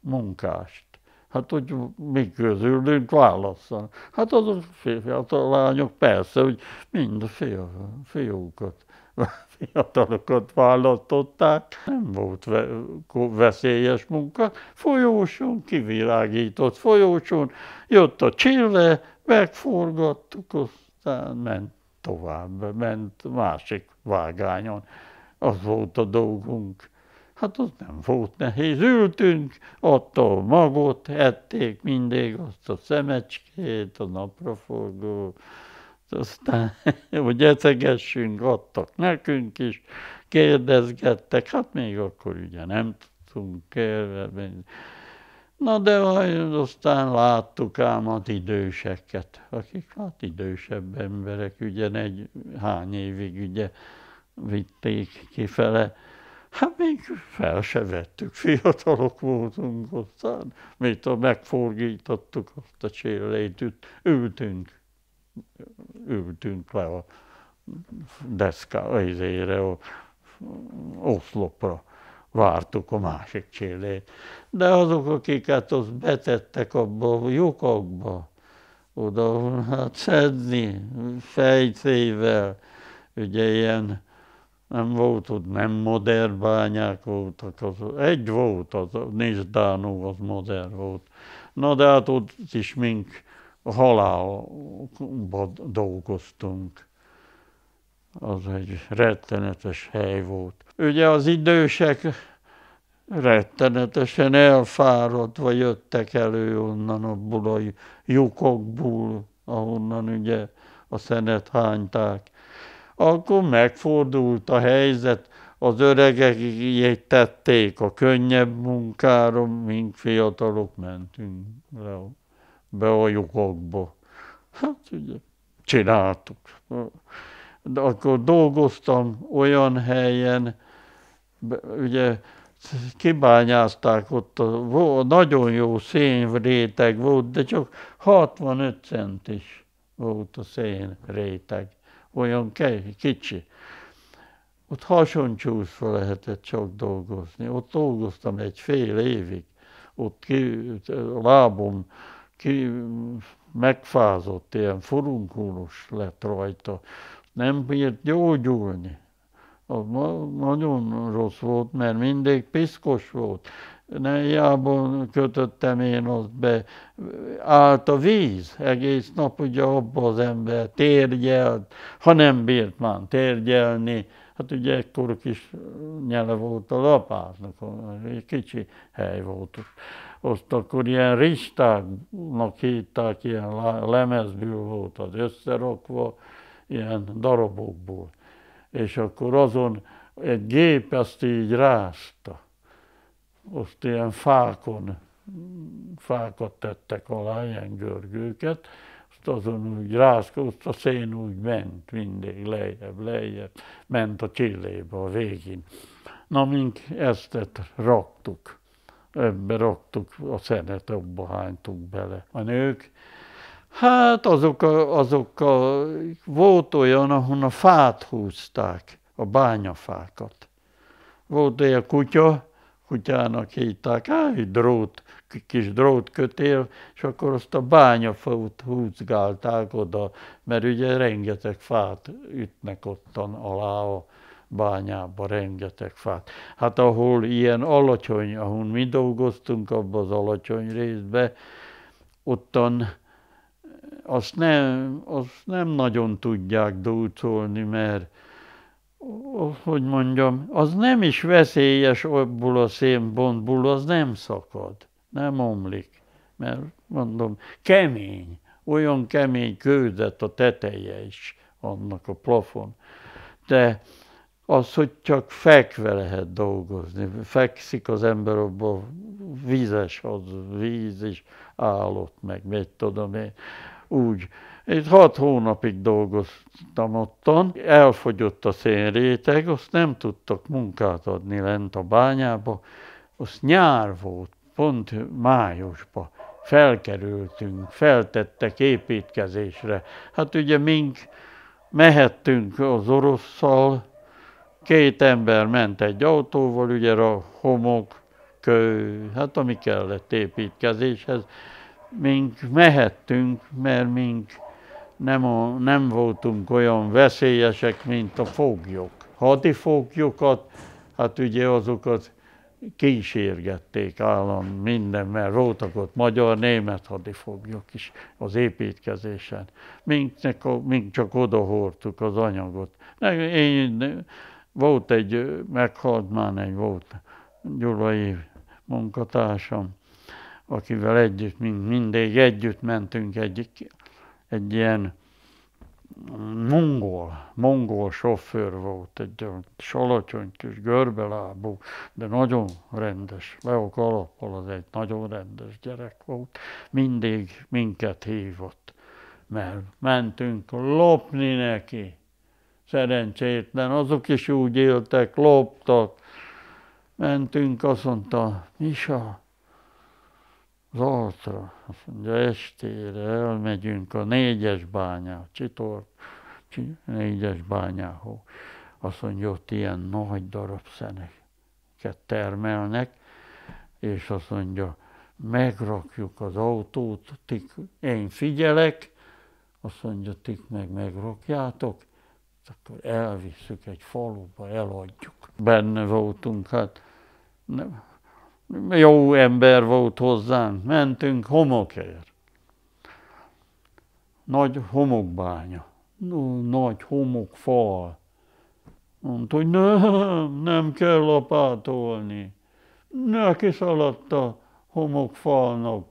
munkást. Hát úgy mi közülünk válaszol. Hát azok fiatal lányok persze, hogy mind fia, fiúkat, fiatalokat választották. Nem volt veszélyes munka. Folyóson, kivilágított folyóson, jött a csille, megforgattuk, aztán ment tovább, ment másik vágányon. Az volt a dolgunk. Hát ott nem volt nehéz. Ültünk, adta a magot, ették mindig azt a szemecskét, a napraforgó, aztán, hogy ecegessünk, adtak nekünk is, kérdezgettek, hát még akkor ugye nem tudtunk kérdezni. Na de aztán láttuk ám az időseket, akik hát idősebb emberek, ugye egy hány évig ugye vitték kifele, Hát még fel se vettük, fiatalok voltunk aztán, mit a megforgítottuk azt a csillétűt, ültünk, ültünk le a deszka, izére, a oszlopra vártuk a másik csillét. De azok, akiket az betettek abba a lyukakba, oda hát szedni fejtével, ugye ilyen nem volt ott, nem modern bányák voltak, az, egy volt, az, Nisdánó az modern volt. Na de hát ott is mink halálba dolgoztunk. Az egy rettenetes hely volt. Ugye az idősek rettenetesen elfáradva jöttek elő onnan a budai lyukokból, ahonnan ugye a szenet hányták akkor megfordult a helyzet, az öregek tették a könnyebb munkára, mint fiatalok mentünk le, be a lyukokba. Hát ugye, csináltuk. De akkor dolgoztam olyan helyen, ugye kibányázták ott, a, nagyon jó szénréteg volt, de csak 65 centis volt a szénréteg olyan kicsi. Ott hasoncsúszva lehetett csak dolgozni. Ott dolgoztam egy fél évig, ott ki, lábom ki, megfázott, ilyen furunkulus lett rajta. Nem bírt gyógyulni. Az nagyon rossz volt, mert mindig piszkos volt hiába kötöttem én ott be. Állt a víz, egész nap ugye abba az ember térgyelt, ha nem bírt már térgyelni, hát ugye ekkor kis nyele volt a lapátnak, egy kicsi hely volt ott. Ott akkor ilyen ristáknak hívták, ilyen lemezből volt az összerakva, ilyen darabokból. És akkor azon egy gép ezt így rásta ott ilyen fákon, fákat tettek alá, ilyen görgőket, azt azon úgy rászkodott, a szén úgy ment mindig lejjebb, lejjebb, ment a csillébe a végén. Na, mink ezt raktuk, ebbe raktuk a szenet, abba hánytuk bele. A nők, hát azok, a, azok a, volt olyan, ahon a fát húzták, a bányafákat. Volt olyan kutya, kutyának hívták, á, egy drót, kis kötél és akkor azt a bányafaut húzgálták oda, mert ugye rengeteg fát ütnek ottan alá a bányába, rengeteg fát. Hát ahol ilyen alacsony, ahol mi dolgoztunk abba az alacsony részbe, ottan azt nem, azt nem nagyon tudják dúcolni, mert hogy mondjam, az nem is veszélyes abból a szénbontból, az nem szakad, nem omlik, mert mondom, kemény, olyan kemény kődet a teteje is annak a plafon. De az, hogy csak fekve lehet dolgozni. Fekszik az ember abban, vízes az víz, is állott meg, mit tudom én, úgy. Egy hat hónapig dolgoztam ottan, elfogyott a szénréteg, azt nem tudtak munkát adni lent a bányába, az nyár volt, pont májusban felkerültünk, feltettek építkezésre. Hát ugye mink mehettünk az orosszal, két ember ment egy autóval, ugye a homok, kő, hát ami kellett építkezéshez, mink mehettünk, mert mink nem, a, nem voltunk olyan veszélyesek, mint a foglyok. Hadifoglyokat, hát ugye azokat kísérgették állam minden, mert voltak ott magyar-német hadifoglyok is az építkezésen. Minknek mink csak odahordtuk az anyagot. Én, volt egy, meghalt már egy volt gyulai munkatársam, akivel együtt, mindig együtt mentünk egyik egy ilyen mm, mongol, mongol sofőr volt, egy olyan salacsony kis görbelábú, de nagyon rendes, Leo alappal az egy nagyon rendes gyerek volt, mindig minket hívott, mert mentünk lopni neki, szerencsétlen, azok is úgy éltek, loptak, mentünk, azt mondta, Misa, altra, azt mondja, estére elmegyünk a négyes bányá, Csitor, négyes bányához. Azt mondja, ott ilyen nagy darab szeneket termelnek, és azt mondja, megrakjuk az autót, tik, én figyelek, azt mondja, tik meg megrakjátok, akkor elvisszük egy faluba, eladjuk. Benne voltunk, hát nem, jó ember volt hozzánk, mentünk homokért. Nagy homokbánya, nagy homokfal. Mondta, hogy nem, nem kell lapátolni. Neki szaladt a homokfalnak.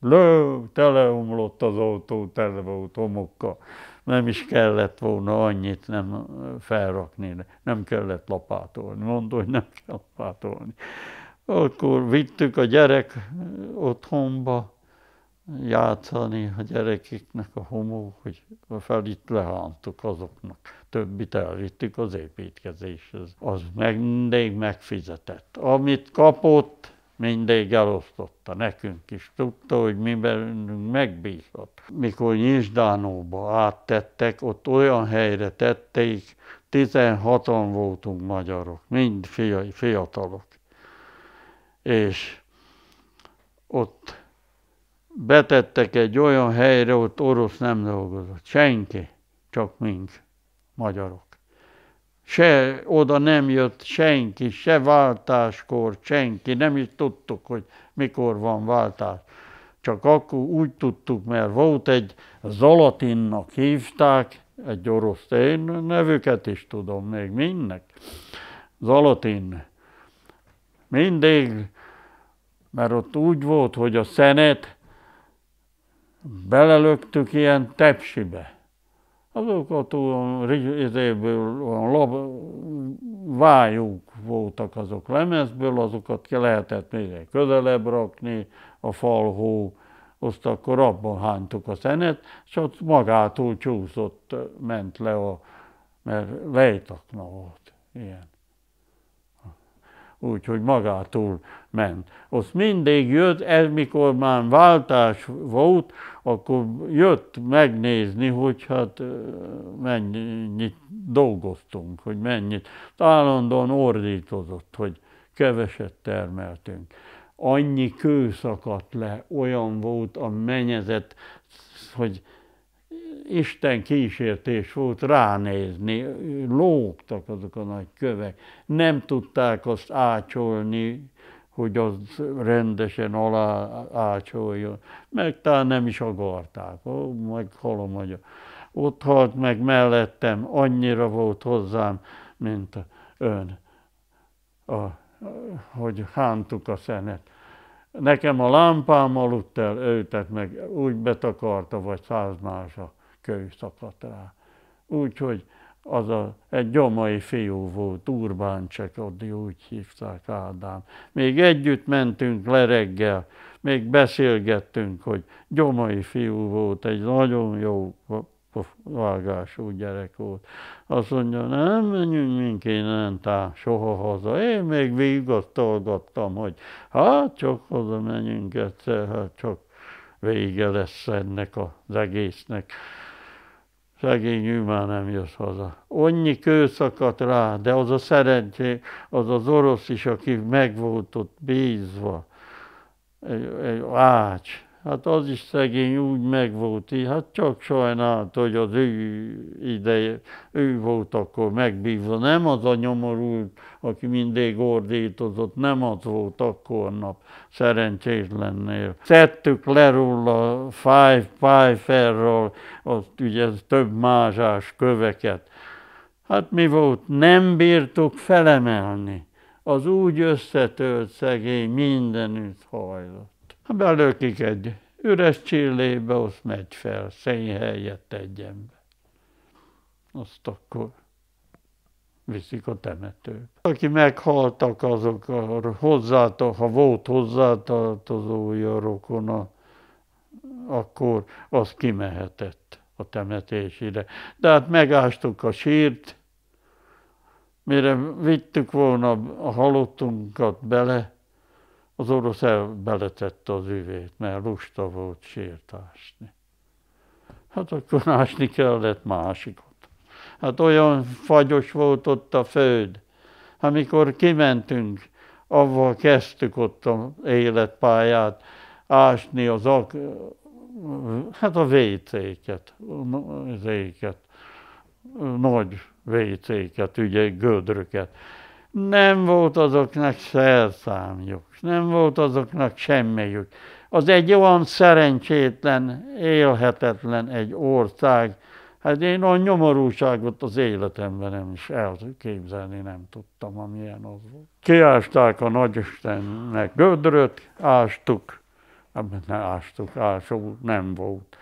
Lő, teleomlott az autó, tele volt homokkal. Nem is kellett volna annyit nem felrakni, nem kellett lapátolni. Mondta, hogy nem kell lapátolni. Akkor vittük a gyerek otthonba játszani a gyerekeknek a homó, hogy fel itt lehántuk azoknak. Többit elvittük az építkezéshez. Az meg, mindig megfizetett. Amit kapott, mindig elosztotta nekünk is. Tudta, hogy mi bennünk megbízott. Mikor Nyisdánóba áttettek, ott olyan helyre tették, 16-an voltunk magyarok, mind fiatalok és ott betettek egy olyan helyre, ott orosz nem dolgozott. Senki, csak mink, magyarok. Se oda nem jött senki, se váltáskor, senki. Nem is tudtuk, hogy mikor van váltás. Csak akkor úgy tudtuk, mert volt egy Zalatinnak hívták, egy orosz, én nevüket is tudom még mindnek. Zalatin mindig, mert ott úgy volt, hogy a szenet belelöktük ilyen tepsibe. Azokat rizéből, a lab, vájuk voltak azok lemezből, azokat lehetett még közelebb rakni, a falhó, azt akkor abban hánytuk a szenet, és ott magától csúszott, ment le a, mert lejtakna volt ilyen úgyhogy magától ment. Az mindig jött, ez mikor már váltás volt, akkor jött megnézni, hogy hát mennyit dolgoztunk, hogy mennyit. Állandóan ordítozott, hogy keveset termeltünk. Annyi kő szakadt le, olyan volt a menyezet, hogy Isten kísértés volt ránézni, lógtak azok a nagy kövek, nem tudták azt ácsolni, hogy az rendesen alá ácsoljon, meg talán nem is akarták, ó, meg halom agya. Ott halt meg mellettem, annyira volt hozzám, mint ön, a, hogy hántuk a szenet. Nekem a lámpám aludt el, őtet meg úgy betakarta, vagy százmása szakadt rá. Úgyhogy az a, egy gyomai fiú volt, Urbán csak úgy hívták Ádám. Még együtt mentünk le reggel, még beszélgettünk, hogy gyomai fiú volt, egy nagyon jó vágású gyerek volt. Azt mondja, nem menjünk mink innen tá, soha haza. Én még vigasztalgattam, hogy hát csak haza menjünk egyszer, hát csak vége lesz ennek az egésznek szegény már nem jössz haza. Onnyi kő szakadt rá, de az a szerencsé, az az orosz is, aki meg volt ott bízva, egy, egy ács, Hát az is szegény úgy megvolt, így, hát csak sajnálta, hogy az ő ideje, ő volt akkor megbízva. Nem az a nyomorult, aki mindig ordítozott, nem az volt akkor nap lennél. Szedtük le róla five, five erről, azt ugye több mázsás köveket. Hát mi volt, nem bírtuk felemelni. Az úgy összetölt szegény mindenütt hajlott belőkik egy üres csillébe, azt megy fel, szenny helyett egy ember. Azt akkor viszik a temetőbe. Aki meghaltak, azok a ha volt hozzátartozója, rokona, akkor az kimehetett a temetésére. De hát megástuk a sírt, mire vittük volna a halottunkat bele, az orosz elbeletette az üvét, mert lusta volt sírtásni. Hát akkor ásni kellett másikot. Hát olyan fagyos volt ott a föld. Amikor kimentünk, avval kezdtük ott a életpályát, ásni az ak- hát a vécéket, az éket, nagy vécéket, ugye gödröket nem volt azoknak szerszámjuk, nem volt azoknak semmiük. Az egy olyan szerencsétlen, élhetetlen egy ország, hát én olyan nyomorúságot az életemben nem is elképzelni nem tudtam, amilyen az volt. Kiásták a nagyistennek gödröt, ástuk, hát ne ástuk, ásó nem volt.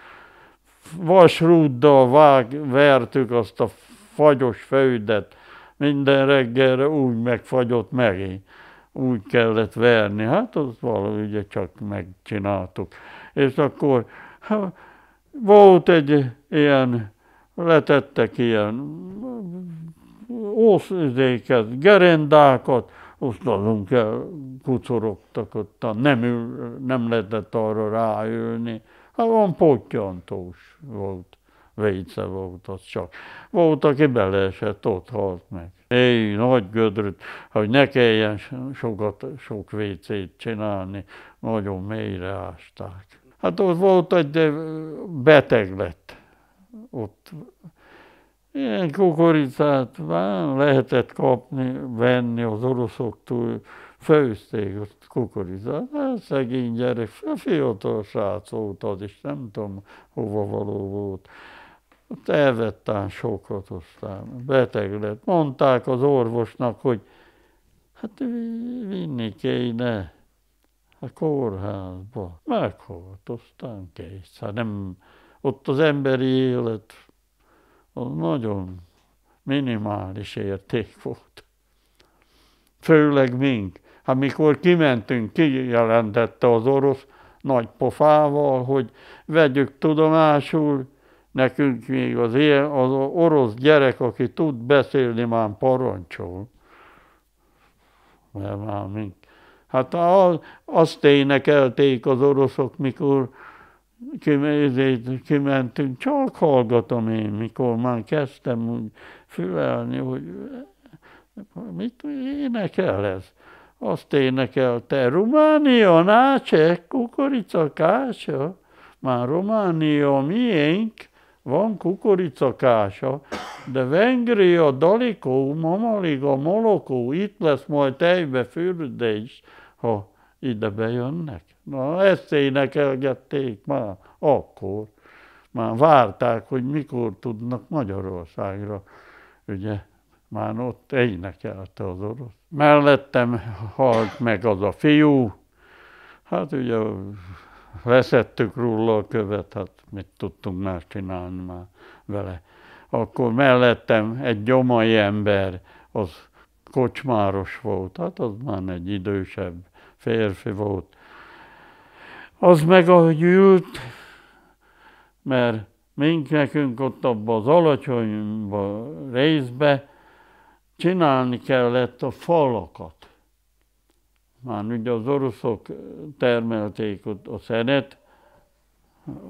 Vasrúddal vág, vertük azt a fagyos földet, minden reggelre úgy megfagyott megint. Úgy kellett verni, hát az valahogy csak megcsináltuk. És akkor ha, volt egy ilyen, letettek ilyen ószéket, gerendákat, azt azon el, kucorogtak ott, nem, ül, nem lehetett arra ráülni. Hát van pottyantós volt vejce volt az csak. Volt, aki beleesett, ott halt meg. Éj, nagy gödröt, hogy ne kelljen sokat, sok vécét csinálni, nagyon mélyre ásták. Hát ott volt egy, beteg lett ott. Ilyen kukoricát már lehetett kapni, venni az oroszoktól, főzték a kukoricát. Hát szegény gyerek, fiatal srác volt az is, nem tudom hova való volt. Ott elvettem sokat, aztán beteg lett. Mondták az orvosnak, hogy hát vinni kéne a kórházba. Meghalt, aztán kész. Hát nem, ott az emberi élet az nagyon minimális érték volt. Főleg mink. Hát mikor kimentünk, kijelentette az orosz nagy pofával, hogy vegyük tudomásul, nekünk még az, ilyen, az orosz gyerek, aki tud beszélni, már parancsol. Mert már mink. Hát azt énekelték az oroszok, mikor izé, kimentünk, csak hallgatom én, mikor már kezdtem fülelni, hogy mit énekel ez? Azt énekelte, Románia, nácsek, kukorica, kása, már Románia miénk, van kukoricakása, de a Dalikó, Mamaliga, Molokó, itt lesz majd tejbe fürdés, ha ide bejönnek. Na, ezt énekelgették már akkor. Már várták, hogy mikor tudnak Magyarországra. Ugye már ott énekelte az orosz. Mellettem halt meg az a fiú. Hát ugye veszettük róla a követ, hát mit tudtunk már csinálni már vele. Akkor mellettem egy gyomai ember, az kocsmáros volt, hát az már egy idősebb férfi volt. Az meg ahogy ült, mert mink nekünk ott abba az alacsonyban részbe csinálni kellett a falakat már ugye az oroszok termelték ott a szeret,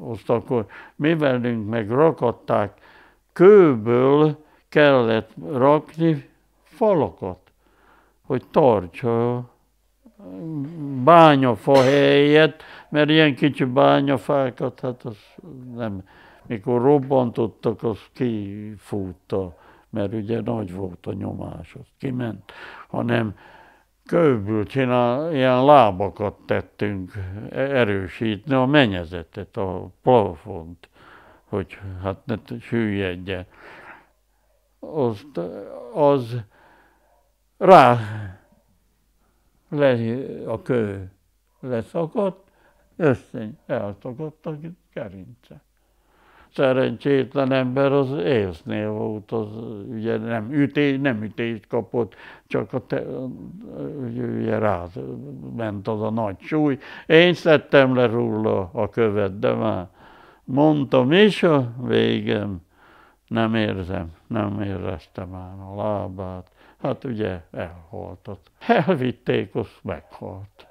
azt akkor mi velünk meg rakadták, kőből kellett rakni falakat, hogy tartsa bányafa helyet, mert ilyen kicsi bányafákat, hát az nem, mikor robbantottak, az kifúta, mert ugye nagy volt a nyomás, az kiment, hanem Kövből csinál, ilyen lábakat tettünk e-, erősítni a menyezetet, a plafont, hogy hát ne süllyedje. Azt, az rá le, a kő leszakadt, össze elszakadt a kerincet szerencsétlen ember az észnél volt, az ugye nem, üté, nem ütést kapott, csak a te, ugye, ugye rá ment az a nagy súly. Én szedtem le róla a követ, de már mondtam, is a végem nem érzem, nem éreztem már a lábát. Hát ugye elhaltott. Elvitték, azt meghalt.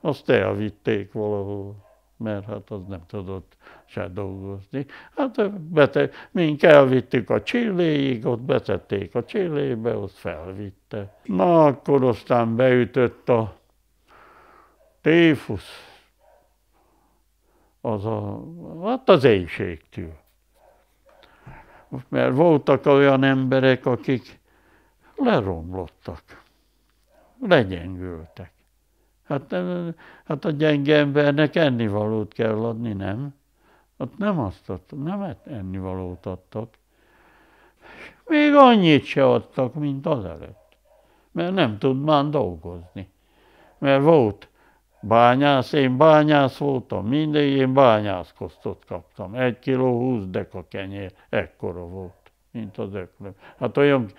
Azt elvitték valahol mert hát az nem tudott se dolgozni. Hát beteg, mink elvittük a csilléig, ott betették a csillébe, ott felvitte. Na, akkor aztán beütött a téfusz, az a, hát az éjségtől. Mert voltak olyan emberek, akik leromlottak, legyengültek. Hát, hát a gyenge embernek ennivalót kell adni, nem? Ott hát nem azt adtak, nem hát ennivalót adtak. Még annyit se adtak, mint az előtt, Mert nem tud már dolgozni. Mert volt bányász, én bányász voltam, mindig én bányászkosztot kaptam. Egy kiló húsz deka kenyér, ekkora volt, mint az öklöm. Hát olyan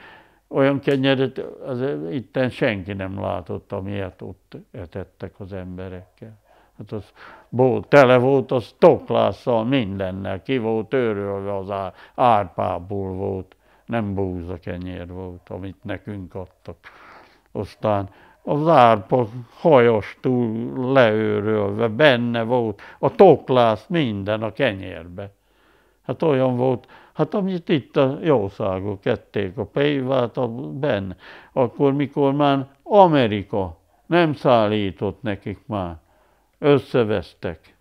olyan kenyeret az, itten senki nem látott, amilyet ott etettek az emberekkel. Hát az volt, tele volt az toklásszal, mindennel, ki volt őrölve, az ár, árpából volt, nem búza kenyér volt, amit nekünk adtak. Aztán az árpa túl leőrölve, benne volt a toklász minden a kenyérbe. Hát olyan volt, Hát amit itt a jószágok kették a a ben, akkor mikor már Amerika nem szállított nekik már, összevesztek,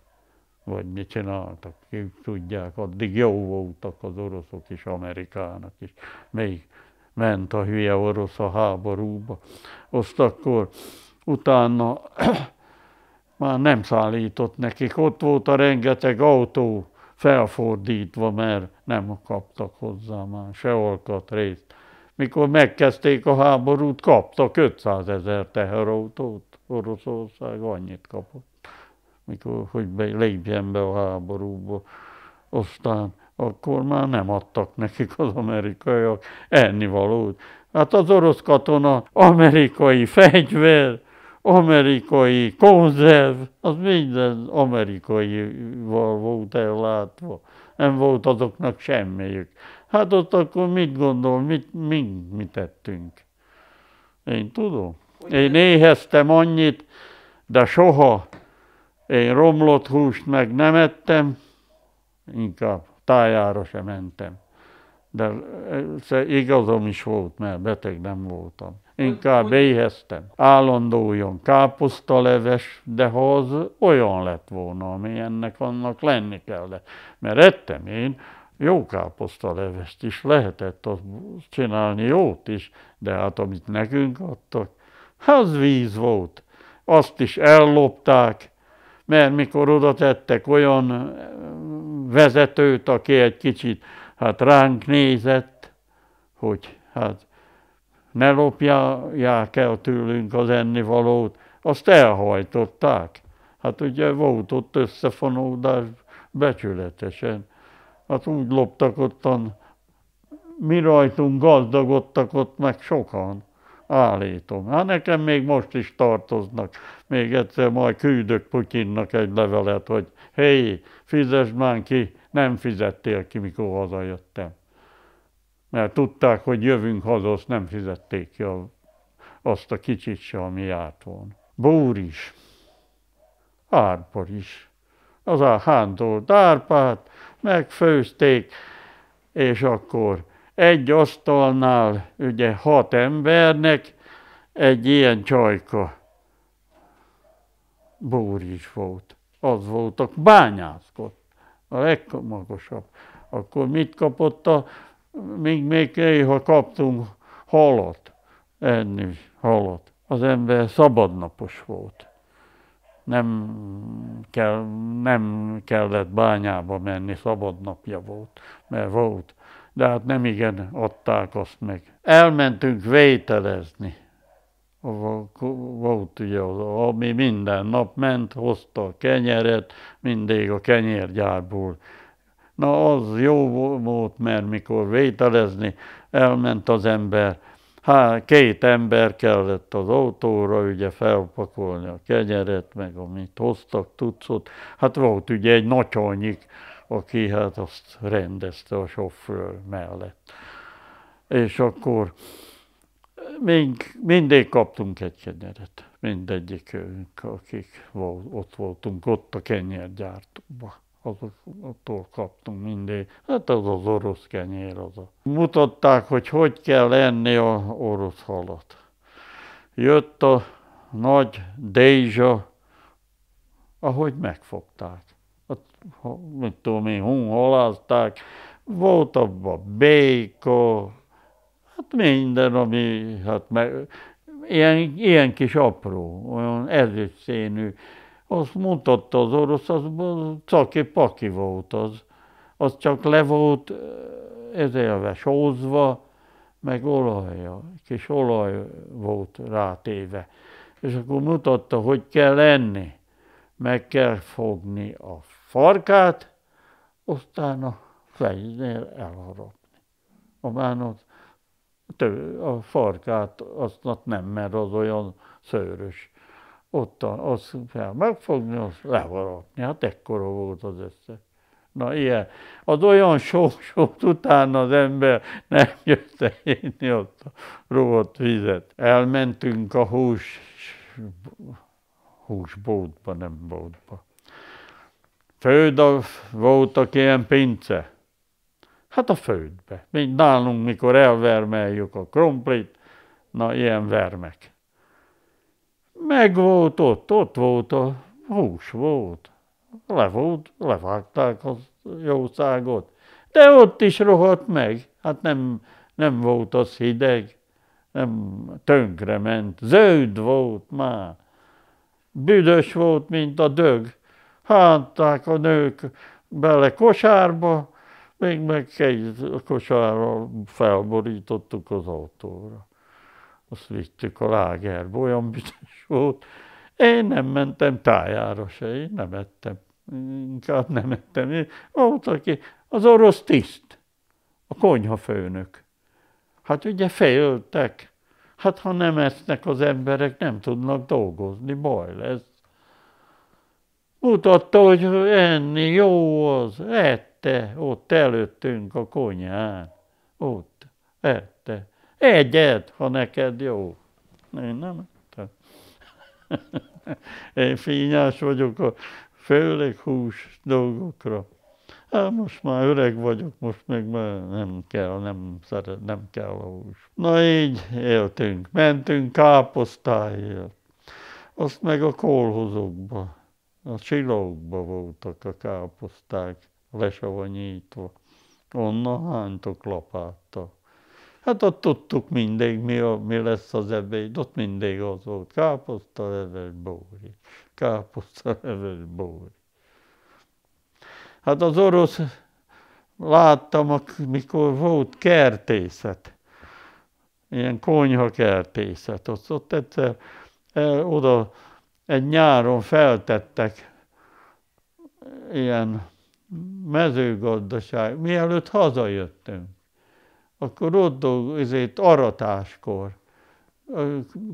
vagy mit csináltak, ki tudják, addig jó voltak az oroszok is Amerikának is, még ment a hülye orosz a háborúba. Azt akkor utána már nem szállított nekik, ott volt a rengeteg autó, felfordítva, mert nem kaptak hozzá már se alkatrészt. Mikor megkezdték a háborút, kaptak 500 ezer teherautót. Oroszország annyit kapott, mikor, hogy be, lépjen be a háborúba. Aztán akkor már nem adtak nekik az amerikaiak ennivalót. Hát az orosz katona amerikai fegyver, amerikai konzerv, az minden amerikai volt ellátva. Nem volt azoknak semmiük. Hát ott akkor mit gondol, mit, mi, mit tettünk? Én tudom. Én éheztem annyit, de soha én romlott húst meg nem ettem, inkább tájára sem mentem. De igazam is volt, mert beteg nem voltam inkább éheztem. Állandójon káposztaleves, de ha az olyan lett volna, ami ennek annak lenni kellett. Mert ettem én jó káposztalevest is, lehetett azt csinálni jót is, de hát amit nekünk adtak, az víz volt. Azt is ellopták, mert mikor oda tettek olyan eh, vezetőt, aki egy kicsit hát ránk nézett, hogy hát ne lopják el tőlünk az ennivalót, azt elhajtották. Hát ugye volt ott összefonódás becsületesen. Hát úgy loptak ottan, mi rajtunk gazdagodtak ott meg sokan, állítom. Hát nekem még most is tartoznak. Még egyszer majd küldök Putyinnak egy levelet, hogy hé, fizesd már ki, nem fizettél ki, mikor hazajöttem mert tudták, hogy jövünk haza, azt nem fizették ki a, azt a kicsit se, ami járt volna. Búr is, árpor is, az a hándolt árpát, megfőzték, és akkor egy asztalnál ugye hat embernek egy ilyen csajka búr is volt. Az voltak bányászkod, a legmagasabb. Akkor mit kapott a még, még néha kaptunk halat, enni halat. Az ember szabadnapos volt. Nem, kell, nem kellett bányába menni, szabadnapja volt, mert volt. De hát nem igen adták azt meg. Elmentünk vételezni. Volt ugye az, ami minden nap ment, hozta a kenyeret, mindig a kenyérgyárból Na az jó volt, mert mikor vételezni elment az ember, há, két ember kellett az autóra, ugye felpakolni a kenyeret, meg amit hoztak, tucot. Hát volt ugye egy nagyanyik, aki hát azt rendezte a sofőr mellett. És akkor még mindig kaptunk egy kenyeret, mindegyikünk, akik ott voltunk, ott a kenyergyártóban azoktól kaptunk mindig. Hát az az orosz kenyér az a. Mutatták, hogy hogy kell enni a orosz halat. Jött a nagy dézsa, ahogy megfogták. Hát, a, mit tudom én, hunhalázták, volt abban béka, hát minden, ami, hát meg, ilyen, ilyen kis apró, olyan ezüstszínű, azt mutatta az orosz, az caki-paki volt az. Az csak le volt eh, ezélve sózva, meg olaja, kis olaj volt rátéve. És akkor mutatta, hogy kell lenni, meg kell fogni a farkát, aztán a fejnél elharapni. A bánat, a farkát azt nem, mert az olyan szőrös ott azt fel megfogni, azt levaratni. Hát ekkora volt az össze. Na ilyen. Az olyan sok utána az ember nem jött inni ott a rohadt vizet. Elmentünk a hús, húsbótba, nem bótba. Föld voltak ilyen pince. Hát a földbe. Mint nálunk, mikor elvermeljük a krumplit, na ilyen vermek meg volt ott, ott volt a hús volt. Le volt, levágták a jószágot. De ott is rohadt meg. Hát nem, nem volt az hideg, nem tönkre ment. Zöld volt már. Büdös volt, mint a dög. Hánták a nők bele kosárba, még meg egy kosárral felborítottuk az autóra azt vittük a lágerbe, olyan büdös volt. Én nem mentem tájára se, én nem ettem, inkább nem ettem. Én, volt, aki, az orosz tiszt, a főnök, Hát ugye féltek. Hát ha nem esznek az emberek, nem tudnak dolgozni, baj lesz. Mutatta, hogy enni jó az, ette, ott előttünk a konyhán, ott ette. Egyet, ha neked jó. Én nem ettem. Én fényás vagyok a főleg hús dolgokra. Hát most már öreg vagyok, most meg már nem kell, nem, szeret, nem kell a hús. Na így éltünk, mentünk káposztáért, azt meg a kolhozokba, a csilókba voltak a káposzták lesavanyítva. Onnan hánytok lapáttal. Hát ott tudtuk mindig, mi, a, mi lesz az ebéd. Ott mindig az volt. Káposzta, leves, bóri. Káposzta, leves, bóri. Hát az orosz láttam, mikor volt kertészet, ilyen konyha kertészet, ott, ott egyszer el, oda egy nyáron feltettek ilyen mezőgazdaság, mielőtt hazajöttünk akkor ott dolgozott ezért aratáskor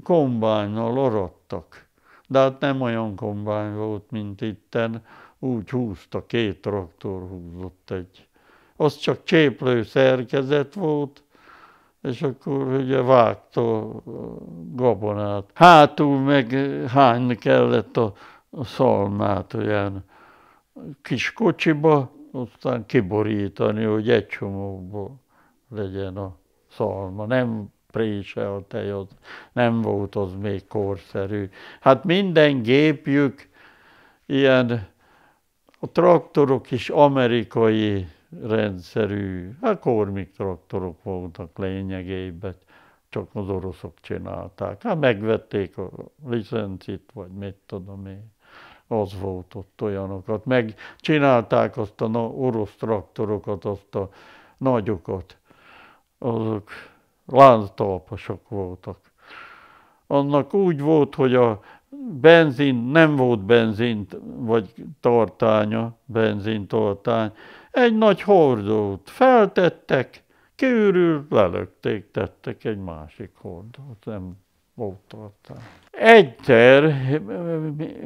kombányal arattak. De hát nem olyan kombány volt, mint itten, úgy húzta, két traktor húzott egy. Az csak cséplő szerkezet volt, és akkor ugye vágta a gabonát. Hátul meg hányni kellett a, a szalmát olyan kis kocsiba, aztán kiborítani, hogy egy csomóból legyen a szalma, nem prése a tej, nem volt az még korszerű. Hát minden gépjük ilyen, a traktorok is amerikai rendszerű, hát kormik traktorok voltak lényegében, csak az oroszok csinálták. Hát megvették a licencit, vagy mit tudom én az volt ott olyanokat. Meg csinálták azt a orosz traktorokat, azt a nagyokat azok lánctalpasok voltak. Annak úgy volt, hogy a benzin, nem volt benzin, vagy tartánya, benzintartány, egy nagy hordót feltettek, kiürül, lelökték, tettek egy másik hordót, nem volt tartány. Egyszer,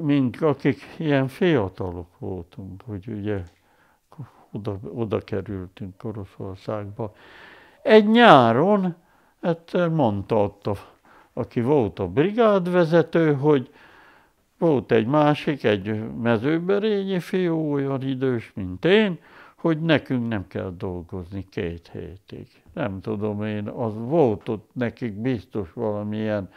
mint akik ilyen fiatalok voltunk, hogy ugye oda, oda kerültünk Oroszországba, egy nyáron hát mondta ott, a, aki volt a brigádvezető, hogy volt egy másik, egy mezőberényi fiú, olyan idős, mint én, hogy nekünk nem kell dolgozni két hétig. Nem tudom én, az volt ott nekik biztos valamilyen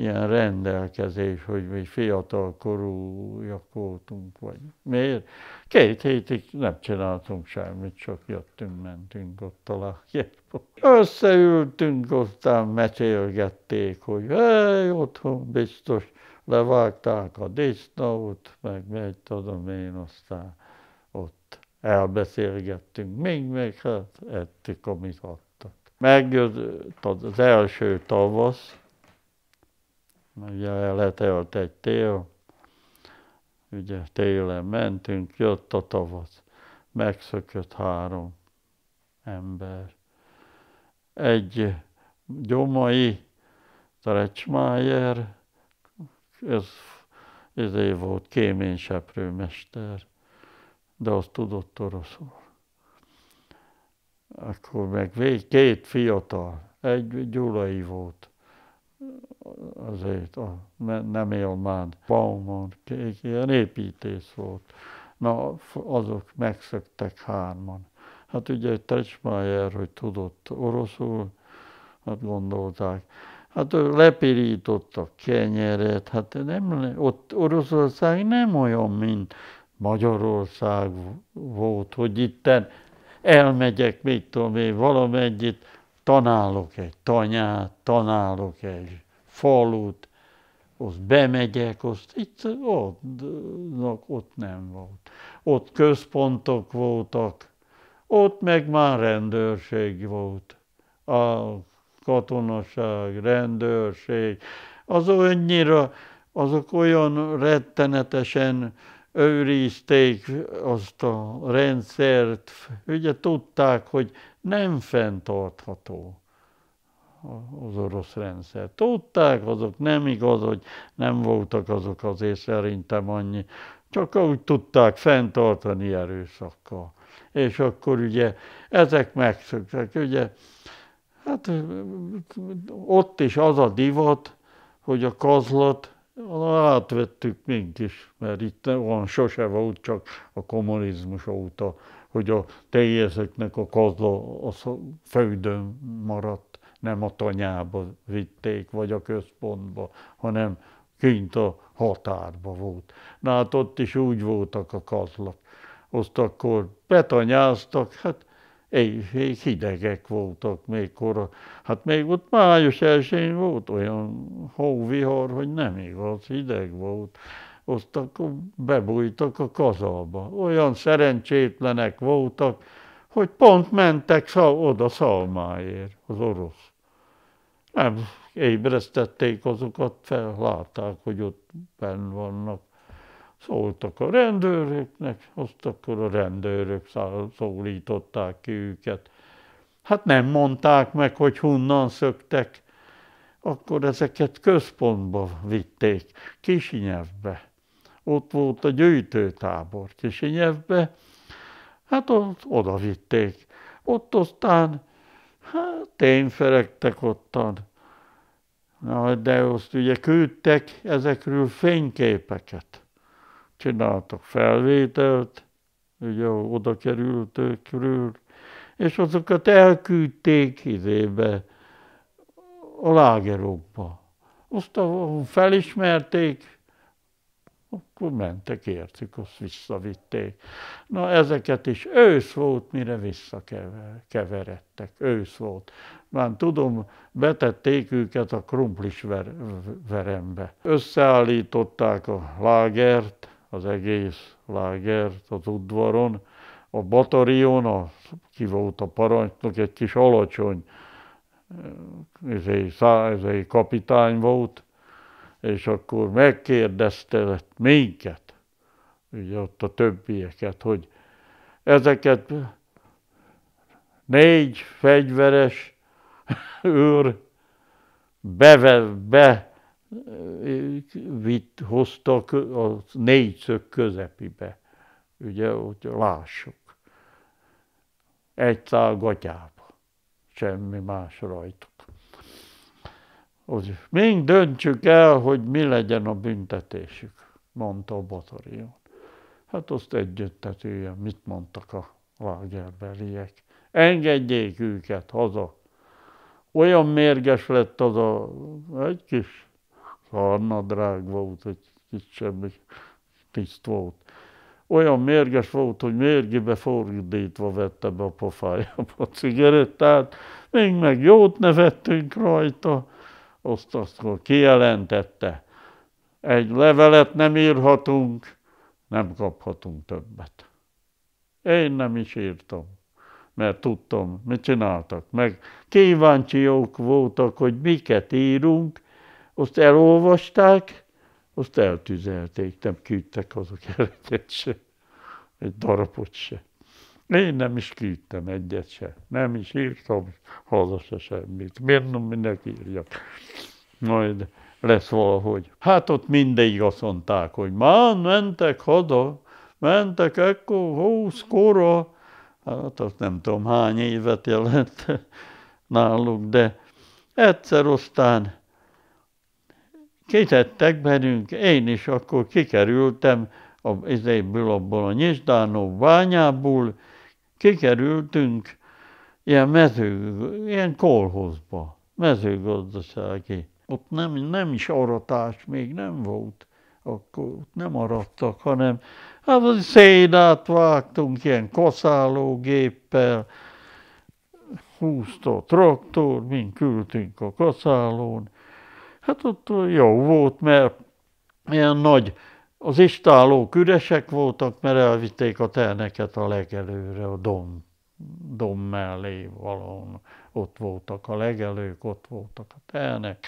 ilyen rendelkezés, hogy mi fiatal korúak voltunk, vagy miért. Két hétig nem csináltunk semmit, csak jöttünk, mentünk ott a lakjába. Összeültünk, aztán mesélgették, hogy hely, otthon biztos levágták a disznót, meg meg tudom én, aztán ott elbeszélgettünk, még meg hát ettük, amit adtak. Megjött az első tavasz, ugye letelt egy tél, ugye télen mentünk, jött a tavasz, megszökött három ember. Egy gyomai, Trecsmájer, ez, ez izé volt kéményseprőmester, de az tudott oroszul. Akkor meg két fiatal, egy gyulai volt, azért a nem élmán Bauman kék, ilyen építész volt. Na, azok megszöktek hárman. Hát ugye Trecsmájer, hogy tudott oroszul, hát gondolták. Hát a kenyeret, hát nem, ott Oroszország nem olyan, mint Magyarország volt, hogy itten elmegyek, mit tudom én, valamennyit, tanálok egy tanyát, tanálok egy falut, ott bemegyek, ott, itt, ott, ott nem volt. Ott központok voltak, ott meg már rendőrség volt. A katonaság, rendőrség, az annyira, azok olyan rettenetesen őrizték azt a rendszert, ugye tudták, hogy nem fenntartható az orosz rendszer. Tudták azok, nem igaz, hogy nem voltak azok azért szerintem annyi, csak úgy tudták fenntartani erőszakkal. És akkor ugye ezek megszöktek, ugye, hát ott is az a divat, hogy a kazlat, átvettük mink is, mert itt van sose volt, csak a kommunizmus óta hogy a tejézeknek a kazla a földön maradt, nem a tanyába vitték, vagy a központba, hanem kint a határba volt. Na hát ott is úgy voltak a kazlak. Azt akkor betanyáztak, hát éjfék hidegek voltak még kora. Hát még ott május elsőn volt olyan hóvihar, hogy nem igaz, hideg volt ott akkor bebújtak a kazalba. Olyan szerencsétlenek voltak, hogy pont mentek szal, oda szalmáért az orosz. Nem ébresztették azokat fel, látták, hogy ott benn vannak. Szóltak a rendőröknek, azt akkor a rendőrök szólították ki őket. Hát nem mondták meg, hogy honnan szöktek, akkor ezeket központba vitték, Kisinyevbe ott volt a gyűjtőtábor Kisinyevbe, hát ott oda vitték. Ott aztán hát, feregtek ottan. Na, de azt ugye küldtek ezekről fényképeket. Csináltak felvételt, ugye oda került őkről, és azokat elküldték izébe, a lágerokba. Aztán felismerték, akkor mentek, értük, azt visszavitték. Na ezeket is ősz volt, mire visszakeveredtek, ősz volt. Már tudom, betették őket a krumplis ver- verembe. Összeállították a lágert, az egész lágert az udvaron, a batarion, a, ki volt a parancsnok, egy kis alacsony ezé, ez egy kapitány volt, és akkor megkérdezte minket, ugye ott a többieket, hogy ezeket négy fegyveres őr beve, be, vitt, hoztak a négy szög közepibe, ugye, hogy lássuk. Egy szál gatyába, semmi más rajta hogy mind döntsük el, hogy mi legyen a büntetésük, mondta a Batorion. Hát azt egyöntetően mit mondtak a lágerbeliek. Engedjék őket haza. Olyan mérges lett az a egy kis szarnadrág volt, egy kis semmi tiszt volt. Olyan mérges volt, hogy mérgibe fordítva vette be a pofájába a cigarettát, még meg jót nevettünk rajta, azt, azt kijelentette, egy levelet nem írhatunk, nem kaphatunk többet. Én nem is írtam, mert tudtam, mit csináltak. Meg kíváncsiok voltak, hogy miket írunk, azt elolvasták, azt eltüzelték, nem küldtek azok eleket se, egy darabot se. Én nem is kiittem egyet se. Nem is írtam haza se semmit. Miért nem mindenki írjak? Majd lesz valahogy. Hát ott mindig azt mondták, hogy már mentek haza, mentek ekkor húsz kora, hát azt nem tudom hány évet jelent náluk, de egyszer aztán kitettek bennünk, én is akkor kikerültem a, ezéből abból a nyisdánó bányából, kikerültünk ilyen mező, ilyen kolhozba, mezőgazdasági. Ott nem, nem is aratás még nem volt, akkor nem arattak, hanem hát az szédát vágtunk ilyen kaszálógéppel, húzta a traktor, mint küldtünk a kaszálón. Hát ott jó volt, mert ilyen nagy az istálók üresek voltak, mert elvitték a terneket a legelőre, a dom, dom mellé valahol. Ott voltak a legelők, ott voltak a telnek,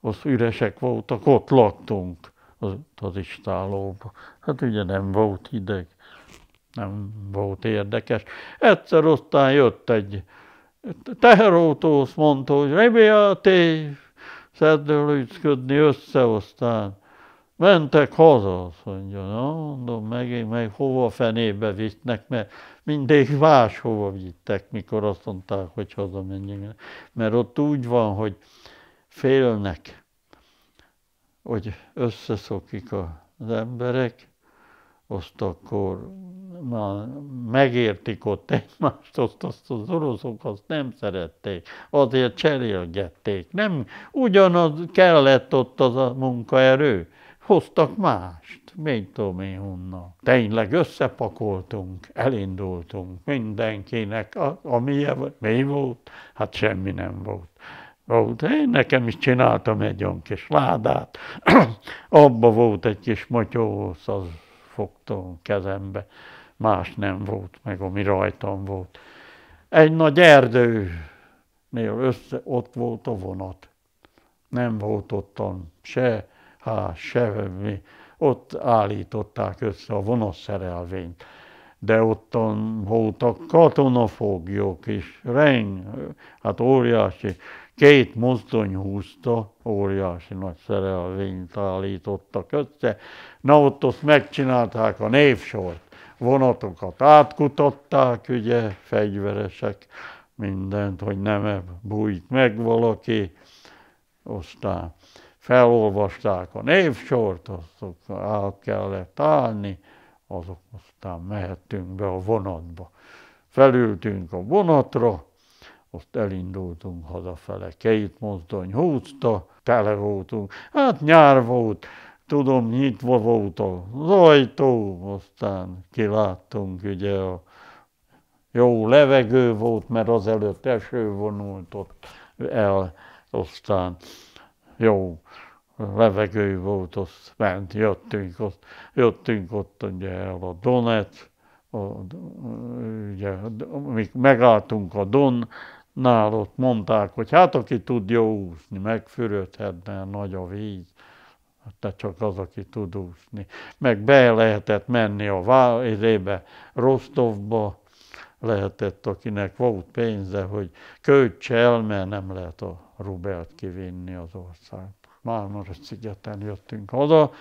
az üresek voltak, ott laktunk az, az istálóba. Hát ugye nem volt hideg, nem volt érdekes. Egyszer aztán jött egy teherautó, azt mondta, hogy Rebia, té, szedd össze, aztán Mentek haza, azt mondja, na, mondom, meg, meg hova fenébe vittnek, mert mindig máshova vittek, mikor azt mondták, hogy menjünk. Mert ott úgy van, hogy félnek, hogy összeszokik az emberek, azt akkor már megértik ott egymást, azt, azt az oroszok azt nem szerették, azért cserélgették. Nem ugyanaz kellett ott az a munkaerő, hoztak mást, még tudom én honnan. Tényleg összepakoltunk, elindultunk mindenkinek, a, ami mi volt, hát semmi nem volt. Volt. Én nekem is csináltam egy olyan kis ládát, abba volt egy kis motyóhoz, az fogtam kezembe, más nem volt, meg ami rajtam volt. Egy nagy erdőnél össze, ott volt a vonat. Nem volt ottan se hát semmi. Ott állították össze a vonasszerelvényt, de ott voltak katonafoglyok is, reng, hát óriási, két mozdony húzta, óriási nagy szerelvényt állítottak össze. Na ott azt megcsinálták a névsort, vonatokat átkutatták, ugye, fegyveresek, mindent, hogy nem bújt meg valaki, aztán felolvasták a névsort, azok el kellett állni, azok aztán mehettünk be a vonatba. Felültünk a vonatra, azt elindultunk hazafele. Két mozdony húzta, tele voltunk. Hát nyár volt, tudom, nyitva volt az ajtó, aztán kiláttunk ugye a jó levegő volt, mert azelőtt eső vonult ott el, aztán jó levegő volt, ott ment, jöttünk ott, jöttünk ott ugye el a Donet, a, ugye, amik megálltunk a Don, nál ott mondták, hogy hát aki tud jó úszni, megfürödhetne, nagy a víz, de hát, csak az, aki tud úszni. Meg be lehetett menni a válébe, Rostovba, lehetett, akinek volt pénze, hogy költse el, mert nem lehet a rubelt kivinni az országba. Mármaros szigeten jöttünk haza,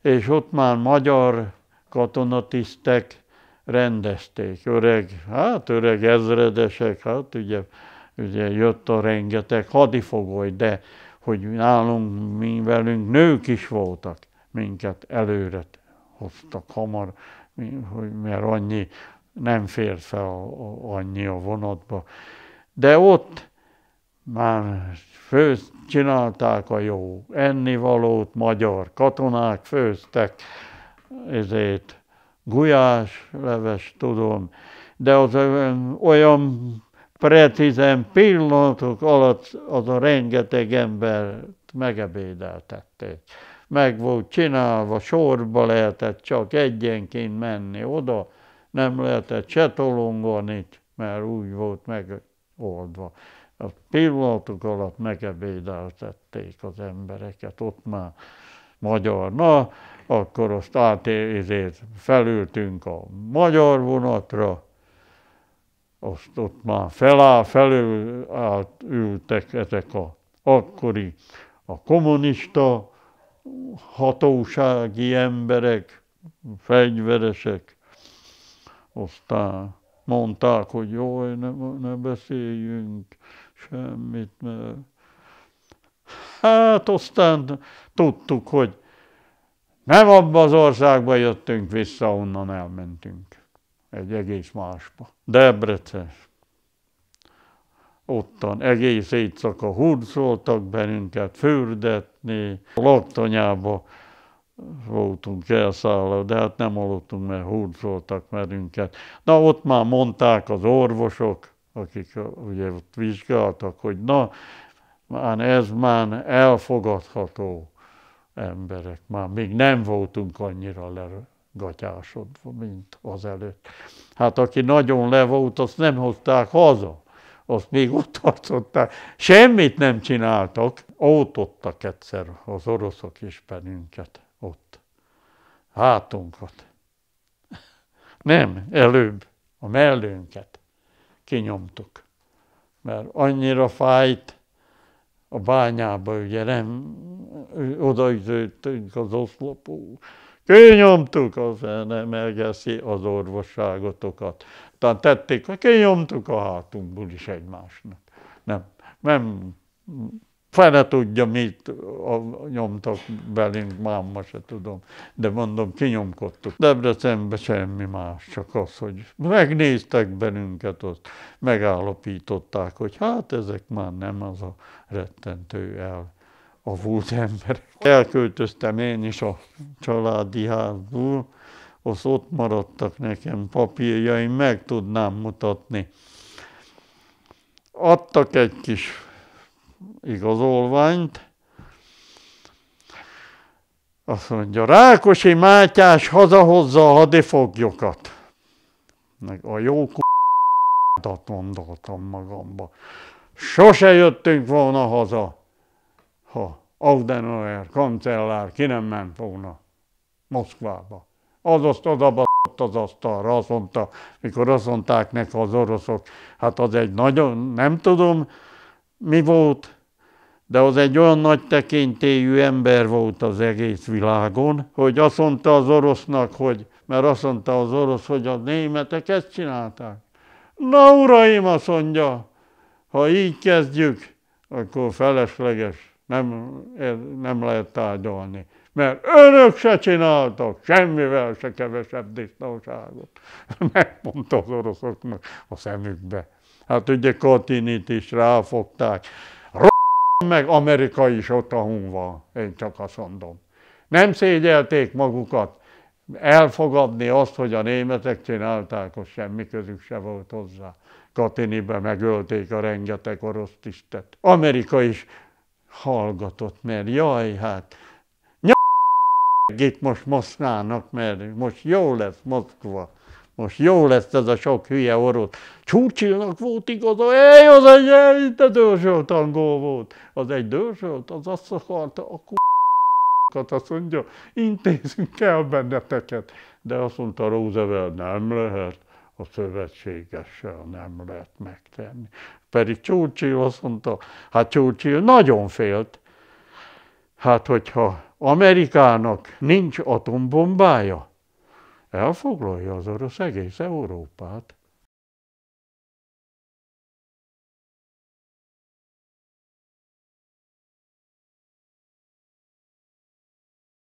és ott már magyar katonatisztek rendezték, öreg, hát öreg ezredesek, hát ugye, ugye jött a rengeteg hadifogoly, de hogy nálunk, mi velünk nők is voltak, minket előre hoztak hamar, mert annyi nem fér fel a, annyi a vonatba. De ott már főz, csinálták a jó ennivalót, magyar katonák főztek, ezért gulyás, leves, tudom, de az olyan precízen pillanatok alatt az a rengeteg ember megebédeltették. Meg volt csinálva, sorba lehetett csak egyenként menni oda, nem lehetett se tolongani, mert úgy volt megoldva a pillanatok alatt megebédeltették az embereket, ott már magyar. Na, akkor azt átérzét felültünk a magyar vonatra, azt ott már feláll, felül állt, ültek ezek a akkori a kommunista hatósági emberek, fegyveresek, aztán mondták, hogy jó, ne, ne beszéljünk, Semmit. Mert... Hát aztán tudtuk, hogy nem abba az országba jöttünk vissza, onnan elmentünk. Egy egész másba. Debrecen. Ottan egész éjszaka hurcoltak bennünket fürdetni. Laktanyába voltunk elszállva, de hát nem aludtunk, mert hurcoltak bennünket. Na ott már mondták az orvosok, akik ugye ott vizsgáltak, hogy na, már ez már elfogadható emberek, már még nem voltunk annyira legatyásodva, mint azelőtt. Hát aki nagyon le volt, azt nem hozták haza, azt még ott tartották. Semmit nem csináltak, ótottak egyszer az oroszok is bennünket ott, hátunkat. Nem, előbb, a mellőnket kinyomtuk. Mert annyira fájt, a bányába ugye nem odaütöttünk az oszlopó. Kinyomtuk, az nem elgeszi az orvosságotokat. Tehát tették, kinyomtuk a hátunkból is egymásnak. Nem, nem fele tudja, mit nyomtak belénk, máma se tudom, de mondom, kinyomkodtuk. Debrecenben semmi más, csak az, hogy megnéztek bennünket, ott megállapították, hogy hát ezek már nem az a rettentő el a volt ember. Elköltöztem én is a családi házból, az ott maradtak nekem papírjaim, meg tudnám mutatni. Adtak egy kis igazolványt, azt mondja, Rákosi Mátyás hazahozza a hadifoglyokat. Meg a jó k***at gondoltam magamba. Sose jöttünk volna haza, ha Audenauer kancellár ki nem ment volna Moszkvába. Az azt oda az asztalra, azt mondta, mikor azt mondták neki az oroszok, hát az egy nagyon, nem tudom, mi volt, de az egy olyan nagy tekintélyű ember volt az egész világon, hogy azt mondta az orosznak, hogy, mert azt mondta az orosz, hogy a németek ezt csinálták. Na uraim, azt mondja, ha így kezdjük, akkor felesleges, nem, eh, nem lehet tárgyalni. Mert önök se csináltak semmivel se kevesebb disznóságot. Megmondta az oroszoknak a szemükbe. Hát ugye Katinit is ráfogták. R meg Amerika is ott a hunva, én csak azt mondom. Nem szégyelték magukat elfogadni azt, hogy a németek csinálták, hogy semmi közük se volt hozzá. Katinibe megölték a rengeteg orosz tisztet. Amerika is hallgatott, mert jaj, hát itt most mosznának, mert most jó lesz Moszkva. Most jó lesz ez a sok hülye orosz. Csúcsilnak volt igaza, ej, az egy, ej, de dörzsölt angol volt. Az egy dörzsölt, az azt akarta, akkor azt mondja, intézünk el benneteket. De azt mondta Roosevelt, nem lehet, a szövetségessel nem lehet megtenni. Pedig Churchill azt mondta, hát Churchill nagyon félt. Hát hogyha Amerikának nincs atombombája, elfoglalja az orosz egész Európát.